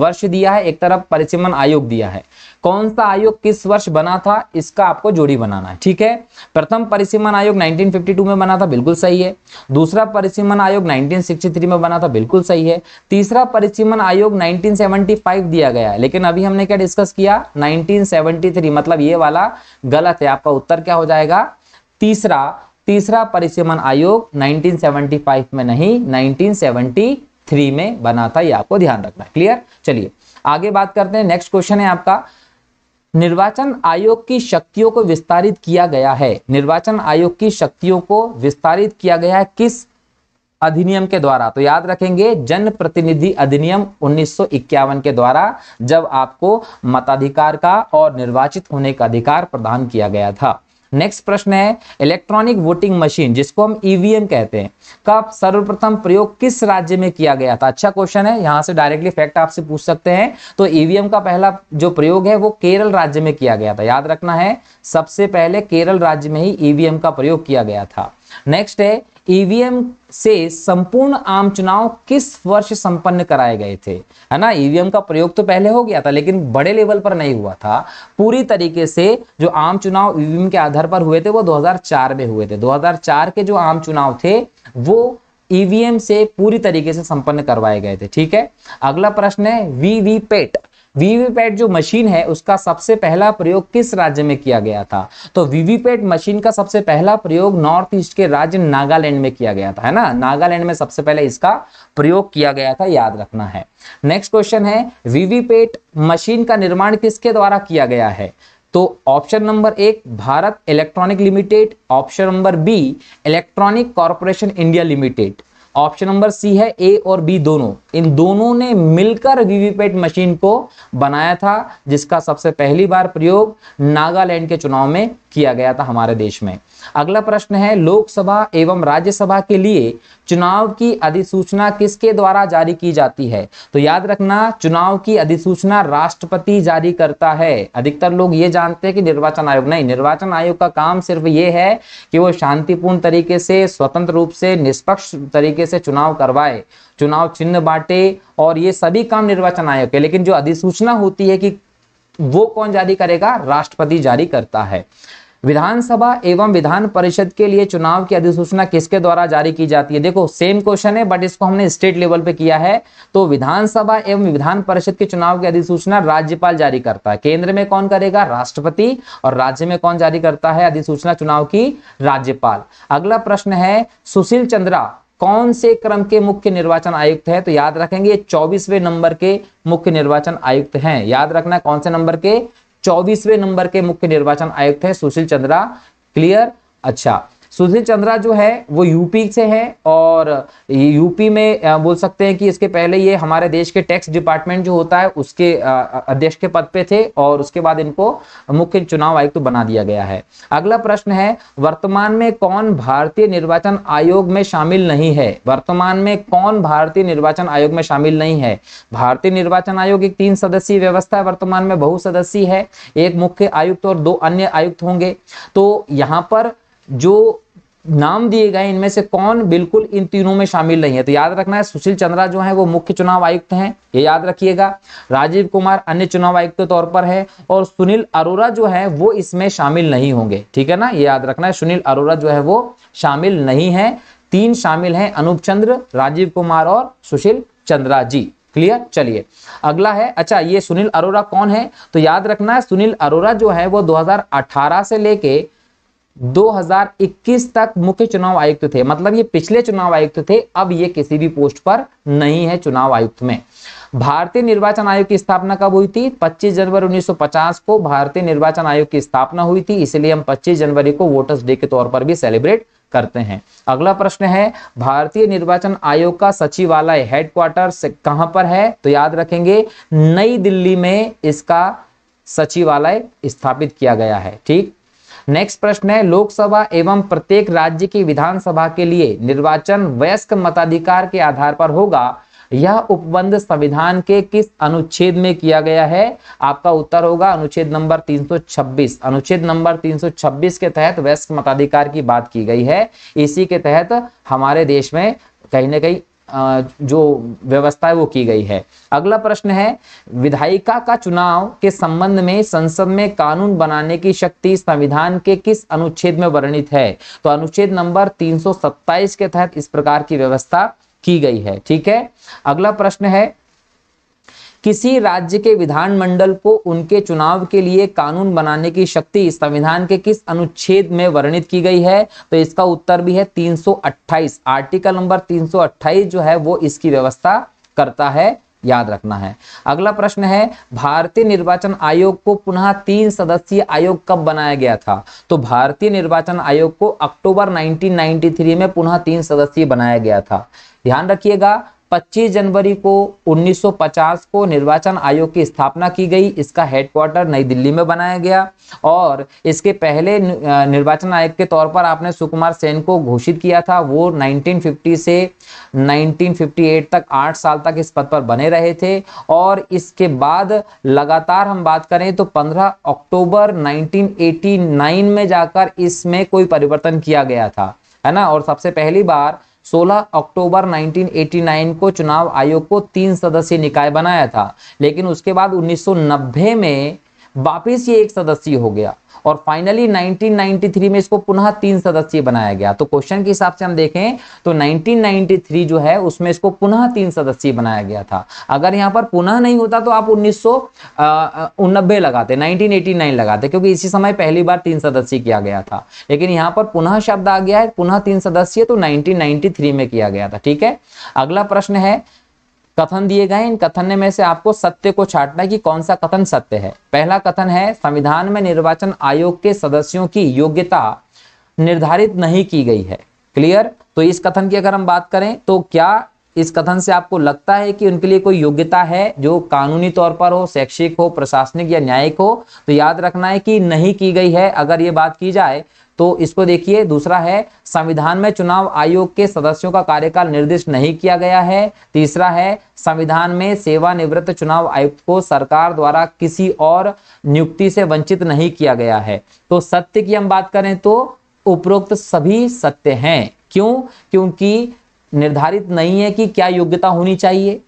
वर्ष दिया है एक तरफ परिसीमन आयोग दिया है कौन सा आयोग किस वर्ष बना था इसका आपको जोड़ी बनाना है ठीक है प्रथम परिसीमन आयोग 1952 में बना था बिल्कुल सही है दूसरा परिसीमन आयोग 1963 में बना था बिल्कुल सही है तीसरा परिसीमन आयोग 1975 दिया गया है लेकिन अभी हमने क्या डिस्कस किया 1973 मतलब ये वाला गलत है आपका उत्तर क्या हो जाएगा तीसरा तीसरा परिसीमन आयोग नाइनटीन में नहीं नाइनटीन में बना था यह आपको ध्यान रखना क्लियर चलिए आगे बात करते हैं नेक्स्ट क्वेश्चन है आपका निर्वाचन आयोग की शक्तियों को विस्तारित किया गया है निर्वाचन आयोग की शक्तियों को विस्तारित किया गया है किस अधिनियम के द्वारा तो याद रखेंगे जनप्रतिनिधि अधिनियम 1951 के द्वारा जब आपको मताधिकार का और निर्वाचित होने का अधिकार प्रदान किया गया था नेक्स्ट प्रश्न है इलेक्ट्रॉनिक वोटिंग मशीन जिसको हम ईवीएम e कहते हैं का सर्वप्रथम प्रयोग किस राज्य में किया गया था अच्छा क्वेश्चन है यहां से डायरेक्टली फैक्ट आपसे पूछ सकते हैं तो ईवीएम e का पहला जो प्रयोग है वो केरल राज्य में किया गया था याद रखना है सबसे पहले केरल राज्य में ही ईवीएम e का प्रयोग किया गया था नेक्स्ट है ईवीएम e से संपूर्ण आम चुनाव किस वर्ष संपन्न कराए गए थे है ना ईवीएम e का प्रयोग तो पहले हो गया था लेकिन बड़े लेवल पर नहीं हुआ था पूरी तरीके से जो आम चुनाव ईवीएम e के आधार पर हुए थे वो 2004 में हुए थे 2004 के जो आम चुनाव थे वो ईवीएम से पूरी तरीके से संपन्न करवाए गए थे ठीक है अगला प्रश्न है वीवीपैट वीवीपैट जो मशीन है उसका सबसे पहला प्रयोग किस राज्य में किया गया था तो वीवीपैट मशीन का सबसे पहला प्रयोग नॉर्थ ईस्ट के राज्य नागालैंड में किया गया था है ना नागालैंड में सबसे पहले इसका प्रयोग किया गया था याद रखना है नेक्स्ट क्वेश्चन है वीवीपैट मशीन का निर्माण किसके द्वारा किया गया है तो ऑप्शन नंबर एक Bharat electronic limited option number B electronic corporation India limited option number C है ए और बी दोनों इन दोनों ने मिलकर वीवीपैट मशीन को बनाया था जिसका सबसे पहली बार प्रयोग नागालैंड के चुनाव में किया गया था हमारे देश में अगला प्रश्न है लोकसभा एवं राज्यसभा के लिए चुनाव की अधिसूचना किसके द्वारा जारी की जाती है तो याद रखना चुनाव की अधिसूचना राष्ट्रपति जारी करता है अधिकतर लोग ये जानते हैं कि निर्वाचन आयोग नहीं निर्वाचन आयोग का काम सिर्फ ये है कि वो शांतिपूर्ण तरीके से स्वतंत्र रूप से निष्पक्ष तरीके से चुनाव करवाए चुनाव चिन्ह बांटे और ये सभी काम निर्वाचन आयोग के लेकिन जो अधिसूचना होती है कि वो कौन जारी करेगा राष्ट्रपति जारी करता है विधानसभा एवं विधान परिषद के लिए चुनाव की अधिसूचना किसके द्वारा जारी की जाती है देखो सेम क्वेश्चन है बट इसको हमने स्टेट लेवल पे किया है तो विधानसभा एवं विधान परिषद के चुनाव की अधिसूचना राज्यपाल जारी करता है केंद्र में कौन करेगा राष्ट्रपति और राज्य में कौन जारी करता है अधिसूचना चुनाव की राज्यपाल अगला प्रश्न है सुशील चंद्रा कौन से क्रम के मुख्य निर्वाचन आयुक्त है तो याद रखेंगे चौबीसवें नंबर के मुख्य निर्वाचन आयुक्त हैं याद रखना कौन से नंबर के चौबीसवें नंबर के मुख्य निर्वाचन आयुक्त हैं सुशील चंद्रा क्लियर अच्छा सुधीर चंद्रा जो है वो यूपी से है और यूपी में बोल सकते हैं कि इसके पहले ये हमारे देश के टैक्स डिपार्टमेंट जो होता है उसके अध्यक्ष के पद पे थे और उसके बाद इनको मुख्य चुनाव आयुक्त तो बना दिया गया है अगला प्रश्न है वर्तमान में कौन भारतीय निर्वाचन आयोग में शामिल नहीं है वर्तमान में कौन भारतीय निर्वाचन आयोग में शामिल नहीं है भारतीय निर्वाचन आयोग एक तीन सदस्यीय व्यवस्था है वर्तमान में बहुसदस्यीय है एक मुख्य आयुक्त और दो अन्य आयुक्त होंगे तो यहाँ पर जो नाम दिए गए इनमें से कौन बिल्कुल इन तीनों में शामिल नहीं है तो याद रखना है सुशील चंद्रा जो है वो मुख्य चुनाव आयुक्त हैं ये याद रखिएगा राजीव कुमार अन्य चुनाव आयुक्त के तौर पर है और सुनील अरोरा जो है वो इसमें शामिल नहीं होंगे ठीक है ना ये याद रखना है सुनील अरोरा जो है वो शामिल नहीं है तीन शामिल है अनूप चंद्र राजीव कुमार और सुशील चंद्रा जी क्लियर चलिए अगला है अच्छा ये सुनील अरोरा कौन है तो याद रखना है सुनील अरोरा जो है वो दो से लेके 2021 तक मुख्य चुनाव आयुक्त थे मतलब ये पिछले चुनाव आयुक्त थे अब ये किसी भी पोस्ट पर नहीं है चुनाव आयुक्त में भारतीय निर्वाचन आयोग की स्थापना कब हुई थी 25 जनवरी 1950 को भारतीय निर्वाचन आयोग की स्थापना हुई थी इसलिए हम 25 जनवरी को वोटर्स डे के तौर पर भी सेलिब्रेट करते हैं अगला प्रश्न है भारतीय निर्वाचन आयोग का सचिवालय हेडक्वार्टर कहां पर है तो याद रखेंगे नई दिल्ली में इसका सचिवालय स्थापित किया गया है ठीक नेक्स्ट प्रश्न है लोकसभा एवं प्रत्येक राज्य की विधानसभा के लिए निर्वाचन वयस्क मताधिकार के आधार पर होगा यह उपबंध संविधान के किस अनुच्छेद में किया गया है आपका उत्तर होगा अनुच्छेद नंबर 326 अनुच्छेद नंबर 326 के तहत वयस्क मताधिकार की बात की गई है इसी के तहत हमारे देश में कहीं ना कहीं जो व्यवस्था है वो की गई है अगला प्रश्न है विधायिका का चुनाव के संबंध में संसद में कानून बनाने की शक्ति संविधान के किस अनुच्छेद में वर्णित है तो अनुच्छेद नंबर 327 के तहत इस प्रकार की व्यवस्था की गई है ठीक है अगला प्रश्न है किसी राज्य के विधानमंडल को उनके चुनाव के लिए कानून बनाने की शक्ति संविधान के किस अनुच्छेद में वर्णित की गई है तो इसका उत्तर भी है 328 आर्टिकल नंबर 328 जो है वो इसकी व्यवस्था करता है याद रखना है अगला प्रश्न है भारतीय निर्वाचन आयोग को पुनः तीन सदस्यीय आयोग कब बनाया गया था तो भारतीय निर्वाचन आयोग को अक्टूबर 1993 में पुनः तीन सदस्यीय बनाया गया था ध्यान रखिएगा 25 जनवरी को 1950 को निर्वाचन आयोग की स्थापना की गई इसका हेडक्वार्टर नई दिल्ली में बनाया गया और इसके पहले निर्वाचन आयोग के तौर पर आपने सुकुमार सेन को घोषित किया था वो 1950 से 1958 तक आठ साल तक इस पद पर बने रहे थे और इसके बाद लगातार हम बात करें तो 15 अक्टूबर 1989 में जाकर इसमें कोई परिवर्तन किया गया था है ना और सबसे पहली बार 16 अक्टूबर 1989 को चुनाव आयोग को तीन सदस्यीय निकाय बनाया था लेकिन उसके बाद 1990 में वापिस ये एक सदस्यीय हो गया और फाइनली 1993 में इसको पुनः तीन सदस्यीय बनाया गया तो क्वेश्चन के हिसाब से हम देखें तो 1993 जो है उसमें इसको पुनः तीन सदस्यीय बनाया गया था अगर यहाँ पर पुनः नहीं होता तो आप उन्नीस लगाते 1989 लगाते क्योंकि इसी समय पहली बार तीन सदस्यीय किया गया था लेकिन यहाँ पर पुनः शब्द आ गया है पुनः तीन सदस्यीय तो नाइनटीन में किया गया था ठीक है अगला प्रश्न है कथन दिए गए इन कथन में से आपको सत्य को छाटना कि कौन सा कथन सत्य है पहला कथन है संविधान में निर्वाचन आयोग के सदस्यों की योग्यता निर्धारित नहीं की गई है क्लियर तो इस कथन की अगर हम बात करें तो क्या इस कथन से आपको लगता है कि उनके लिए कोई योग्यता है जो कानूनी तौर पर हो शैक्षिक हो प्रशासनिक या न्यायिक हो तो याद रखना है कि नहीं की गई है अगर ये बात की जाए तो इसको देखिए दूसरा है संविधान में चुनाव आयोग के सदस्यों का कार्यकाल निर्दिष्ट नहीं किया गया है तीसरा है संविधान में सेवानिवृत्त चुनाव आयुक्त को सरकार द्वारा किसी और नियुक्ति से वंचित नहीं किया गया है तो सत्य की हम बात करें तो उपरोक्त सभी सत्य हैं क्यों क्योंकि निर्धारित नहीं है कि क्या योग्यता होनी चाहिए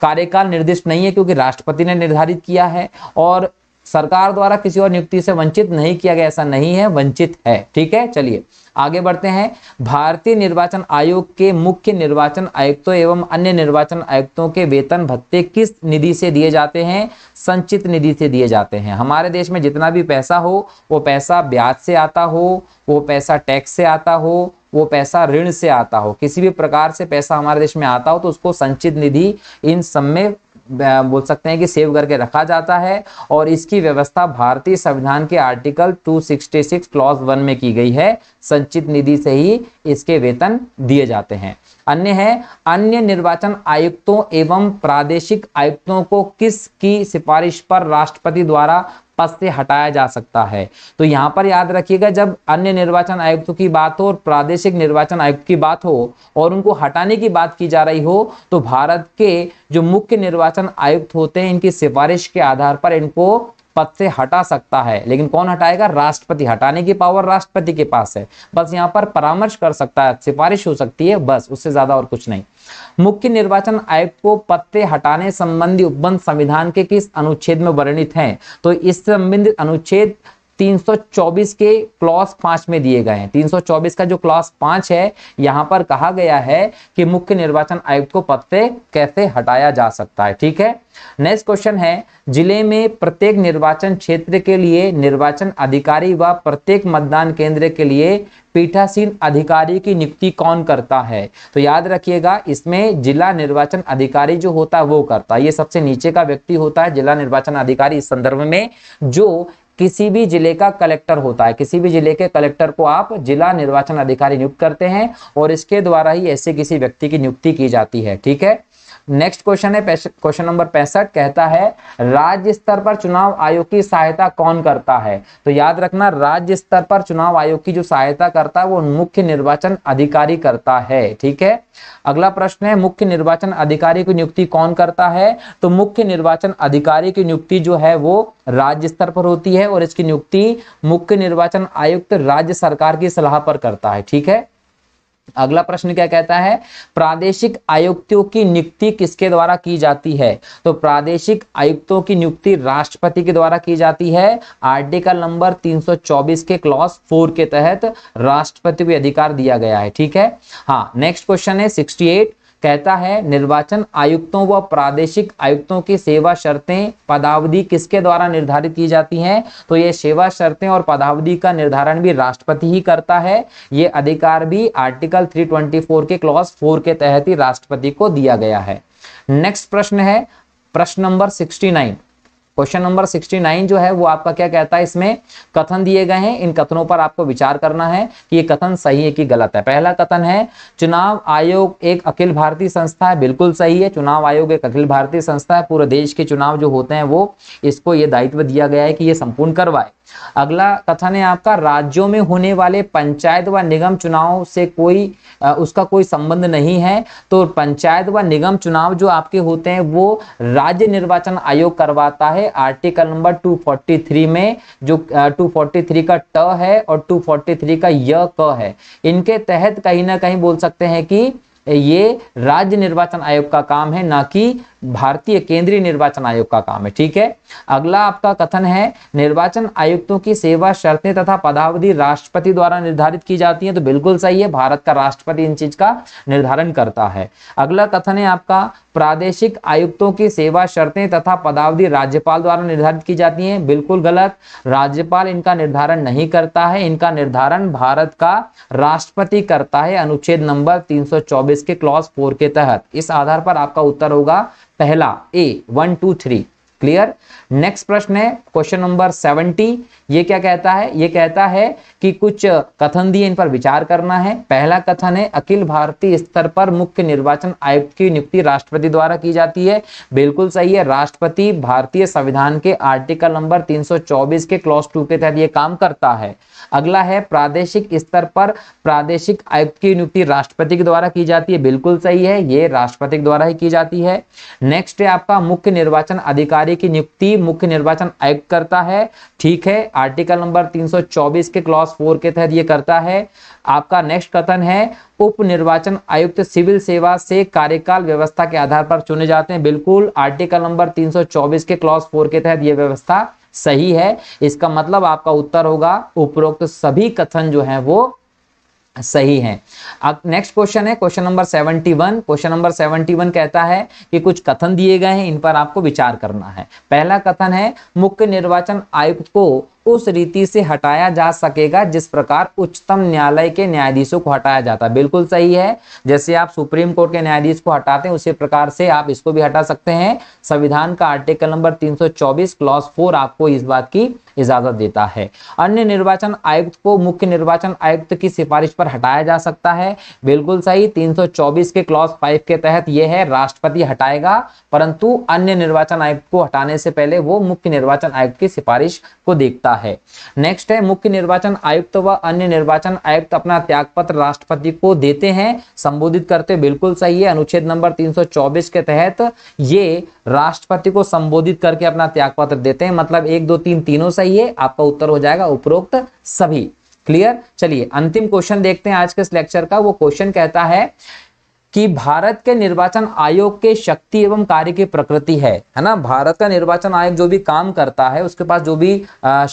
कार्यकाल निर्दिष्ट नहीं है क्योंकि राष्ट्रपति ने निर्धारित किया है और सरकार द्वारा किसी और नियुक्ति से वंचित नहीं किया गया ऐसा नहीं है वंचित है ठीक है चलिए आगे बढ़ते हैं भारतीय निर्वाचन आयोग के मुख्य निर्वाचन आयुक्तों एवं अन्य निर्वाचन आयुक्तों के वेतन भत्ते किस निधि से दिए जाते हैं संचित निधि से दिए जाते हैं हमारे देश में जितना भी पैसा हो वो पैसा ब्याज से आता हो वो पैसा टैक्स से आता हो वो पैसा ऋण से आता हो किसी भी प्रकार से पैसा हमारे देश में आता हो तो उसको संचित निधि इन सब में बोल सकते हैं कि सेव करके रखा जाता है और इसकी व्यवस्था भारतीय संविधान के आर्टिकल 266 क्लॉज वन में की गई है संचित निधि से ही इसके वेतन दिए जाते हैं अन्य है अन्य निर्वाचन आयुक्तों एवं प्रादेशिक आयुक्तों को किस की सिफारिश पर राष्ट्रपति द्वारा पद से हटाया जा सकता है तो यहां पर याद रखिएगा जब अन्य निर्वाचन आयुक्तों की बात हो और प्रादेशिक निर्वाचन आयुक्त की बात हो और उनको हटाने की बात की जा रही हो तो भारत के जो मुख्य निर्वाचन आयुक्त होते हैं इनकी सिफारिश के आधार पर इनको पद से हटा सकता है लेकिन कौन हटाएगा राष्ट्रपति हटाने की पावर राष्ट्रपति के पास है बस यहाँ पर परामर्श कर सकता है सिफारिश हो सकती है बस उससे ज्यादा और कुछ नहीं मुख्य निर्वाचन आयुक्त को पद से हटाने संबंधी उपबंध संविधान के किस अनुच्छेद में वर्णित है तो इस संबंधित अनुच्छेद 324 के क्लॉस पांच में दिए गए हैं 324 का जो क्लॉस पांच है यहां पर कहा गया है कि मुख्य निर्वाचन आयुक्त को पद से कैसे हटाया जा सकता है ठीक है नेक्स्ट क्वेश्चन है जिले में प्रत्येक निर्वाचन क्षेत्र के लिए निर्वाचन अधिकारी व प्रत्येक मतदान केंद्र के लिए पीठासीन अधिकारी की नियुक्ति कौन करता है तो याद रखिएगा इसमें जिला निर्वाचन अधिकारी जो होता है वो करता है ये सबसे नीचे का व्यक्ति होता है जिला निर्वाचन अधिकारी इस संदर्भ में जो किसी भी जिले का कलेक्टर होता है किसी भी जिले के कलेक्टर को आप जिला निर्वाचन अधिकारी नियुक्त करते हैं और इसके द्वारा ही ऐसे किसी व्यक्ति की नियुक्ति की जाती है ठीक है नेक्स्ट क्वेश्चन है क्वेश्चन नंबर पैंसठ कहता है राज्य स्तर पर चुनाव आयोग की सहायता कौन करता है तो याद रखना राज्य स्तर पर चुनाव आयोग की जो सहायता करता है वो मुख्य निर्वाचन अधिकारी करता है ठीक है अगला प्रश्न है मुख्य निर्वाचन अधिकारी की नियुक्ति कौन करता है तो मुख्य निर्वाचन अधिकारी की नियुक्ति जो है वो राज्य स्तर पर होती है और इसकी नियुक्ति मुख्य निर्वाचन आयुक्त राज्य सरकार की सलाह पर करता है ठीक है अगला प्रश्न क्या कहता है प्रादेशिक आयुक्तों की नियुक्ति किसके द्वारा की जाती है तो प्रादेशिक आयुक्तों की नियुक्ति राष्ट्रपति के द्वारा की जाती है आर्टिकल नंबर 324 के क्लॉज फोर के तहत राष्ट्रपति को अधिकार दिया गया है ठीक है हाँ नेक्स्ट क्वेश्चन है 68 कहता है निर्वाचन आयुक्तों व प्रादेशिक आयुक्तों की सेवा शर्तें पदावधि किसके द्वारा निर्धारित की जाती हैं तो ये सेवा शर्तें और पदावधि का निर्धारण भी राष्ट्रपति ही करता है ये अधिकार भी आर्टिकल 324 के क्लॉज 4 के तहत ही राष्ट्रपति को दिया गया है नेक्स्ट प्रश्न है प्रश्न नंबर 69 क्वेश्चन नंबर 69 जो है वो आपका क्या कहता है इसमें कथन दिए गए हैं इन कथनों पर आपको विचार करना है कि ये कथन सही है कि गलत है पहला कथन है चुनाव आयोग एक अखिल भारतीय संस्था है बिल्कुल सही है चुनाव आयोग एक अखिल भारतीय संस्था है पूरे देश के चुनाव जो होते हैं वो इसको ये दायित्व दिया गया है कि ये संपूर्ण करवाए अगला कथन है आपका राज्यों में होने वाले पंचायत व निगम चुनाव से कोई उसका कोई संबंध नहीं है तो पंचायत व निगम चुनाव जो आपके होते हैं वो राज्य निर्वाचन आयोग करवाता है आर्टिकल नंबर 243 में जो 243 का ट है और 243 का य क है इनके तहत कहीं ना कहीं बोल सकते हैं कि ये राज्य निर्वाचन आयोग का काम है ना कि भारतीय केंद्रीय निर्वाचन आयोग का काम है ठीक है अगला आपका कथन है निर्वाचन आयुक्तों की सेवा शर्तें तथा पदावधि राष्ट्रपति द्वारा निर्धारित की जाती है तो बिल्कुल सही है भारत का राष्ट्रपति इन चीज का निर्धारण करता है अगला कथन है आपका प्रादेशिक आयुक्तों की सेवा शर्तें तथा पदावधि राज्यपाल द्वारा निर्धारित की जाती है बिल्कुल गलत राज्यपाल इनका निर्धारण नहीं करता है इनका निर्धारण भारत का राष्ट्रपति करता है अनुच्छेद नंबर तीन के क्लॉज फोर के तहत इस आधार पर आपका उत्तर होगा पहला A one two three clear next प्रश्न है क्वेश्चन नंबर सेवेंटी ये क्या कहता है ये कहता है कि कुछ कथन दिए इन पर विचार करना है पहला कथन है अखिल भारतीय स्तर पर मुख्य निर्वाचन आयुक्त की नियुक्ति राष्ट्रपति द्वारा की जाती है बिल्कुल सही है राष्ट्रपति भारतीय संविधान के आर्टिकल नंबर 324 के क्लॉज टू के तहत ये काम करता है अगला है प्रादेशिक स्तर पर प्रादेशिक आयुक्त की नियुक्ति राष्ट्रपति के द्वारा की जाती है बिल्कुल सही है ये राष्ट्रपति के द्वारा ही की जाती है नेक्स्ट है आपका मुख्य निर्वाचन अधिकारी की नियुक्ति मुख्य निर्वाचन आयुक्त करता है ठीक है आर्टिकल नंबर तीन के क्लॉस फोर के तहत ये करता है आपका नेक्स्ट कथन है उप निर्वाचन आयुक्त सिविल सेवा से कार्यकाल व्यवस्था के आधार पर चुने जाते हैं बिल्कुल आर्टिकल नंबर 324 के क्लॉज फोर के तहत यह व्यवस्था सही है इसका मतलब आपका उत्तर होगा उपरोक्त सभी कथन जो है वो सही है अब नेक्स्ट क्वेश्चन है क्वेश्चन नंबर 71 क्वेश्चन नंबर 71 कहता है कि कुछ कथन दिए गए हैं इन पर आपको विचार करना है पहला कथन है मुख्य निर्वाचन आयुक्त को उस रीति से हटाया जा सकेगा जिस प्रकार उच्चतम न्यायालय के न्यायाधीशों को हटाया जाता है बिल्कुल सही है जैसे आप सुप्रीम कोर्ट के न्यायाधीश को हटाते हैं उसी प्रकार से आप इसको भी हटा सकते हैं संविधान का आर्टिकल नंबर 324 क्लॉज 4 आपको इस बात की इजाजत देता है अन्य निर्वाचन आयुक्त को मुख्य निर्वाचन आयुक्त की सिफारिश पर हटाया जा सकता है बिल्कुल सही तीन के क्लॉज फाइव के तहत यह है राष्ट्रपति हटाएगा परंतु अन्य निर्वाचन आयुक्त को हटाने से पहले वो मुख्य निर्वाचन आयुक्त की सिफारिश को देखता सकता है नेक्स्ट है मुख्य निर्वाचन आयुक्त व अन्य निर्वाचन आयुक्त अपना त्याग पत्र राष्ट्रपति को देते हैं संबोधित करते बिल्कुल सही है अनुच्छेद नंबर 324 के तहत ये राष्ट्रपति को संबोधित करके अपना त्याग पत्र देते हैं मतलब एक दो तीन तीनों सही है आपका उत्तर हो जाएगा उपरोक्त सभी क्लियर चलिए अंतिम क्वेश्चन देखते हैं आज के इस लेक्चर का वो क्वेश्चन कहता है कि भारत के निर्वाचन आयोग के शक्ति एवं कार्य की प्रकृति है है ना भारत का निर्वाचन आयोग जो भी काम करता है उसके पास जो भी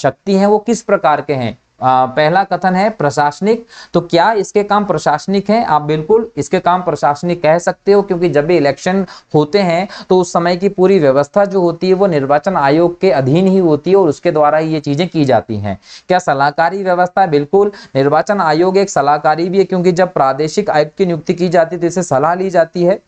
शक्ति है वो किस प्रकार के हैं आ, पहला कथन है प्रशासनिक तो क्या इसके काम प्रशासनिक हैं आप बिल्कुल इसके काम प्रशासनिक कह सकते हो क्योंकि जब भी इलेक्शन होते हैं तो उस समय की पूरी व्यवस्था जो होती है वो निर्वाचन आयोग के अधीन ही होती है और उसके द्वारा ही ये चीजें की जाती हैं क्या सलाहकारी व्यवस्था बिल्कुल निर्वाचन आयोग एक सलाहकारी भी है क्योंकि जब प्रादेशिक आयुक्त की नियुक्ति की जाती है तो इसे सलाह ली जाती है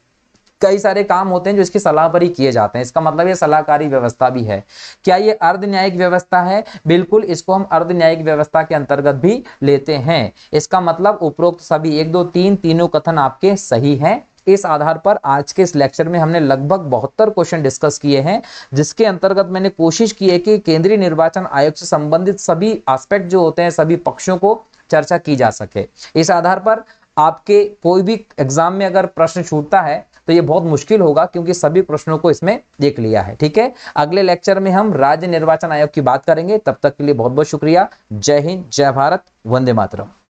कई सारे काम होते हैं जो इसकी सलाह पर ही किए जाते हैं इसका मतलब ये सलाहकारी व्यवस्था भी है क्या ये अर्ध न्यायिक व्यवस्था है बिल्कुल इसको हम अर्ध न्यायिक व्यवस्था के अंतर्गत भी लेते हैं इसका मतलब उपरोक्त सभी एक दो तीन तीनों कथन आपके सही है इस आधार पर आज के इस लेक्चर में हमने लगभग बहत्तर क्वेश्चन डिस्कस किए हैं जिसके अंतर्गत मैंने कोशिश की है कि केंद्रीय निर्वाचन आयोग से संबंधित सभी एस्पेक्ट जो होते हैं सभी पक्षों को चर्चा की जा सके इस आधार पर आपके कोई भी एग्जाम में अगर प्रश्न छूटता है तो ये बहुत मुश्किल होगा क्योंकि सभी प्रश्नों को इसमें देख लिया है ठीक है अगले लेक्चर में हम राज्य निर्वाचन आयोग की बात करेंगे तब तक के लिए बहुत बहुत शुक्रिया जय हिंद जय भारत वंदे मातरम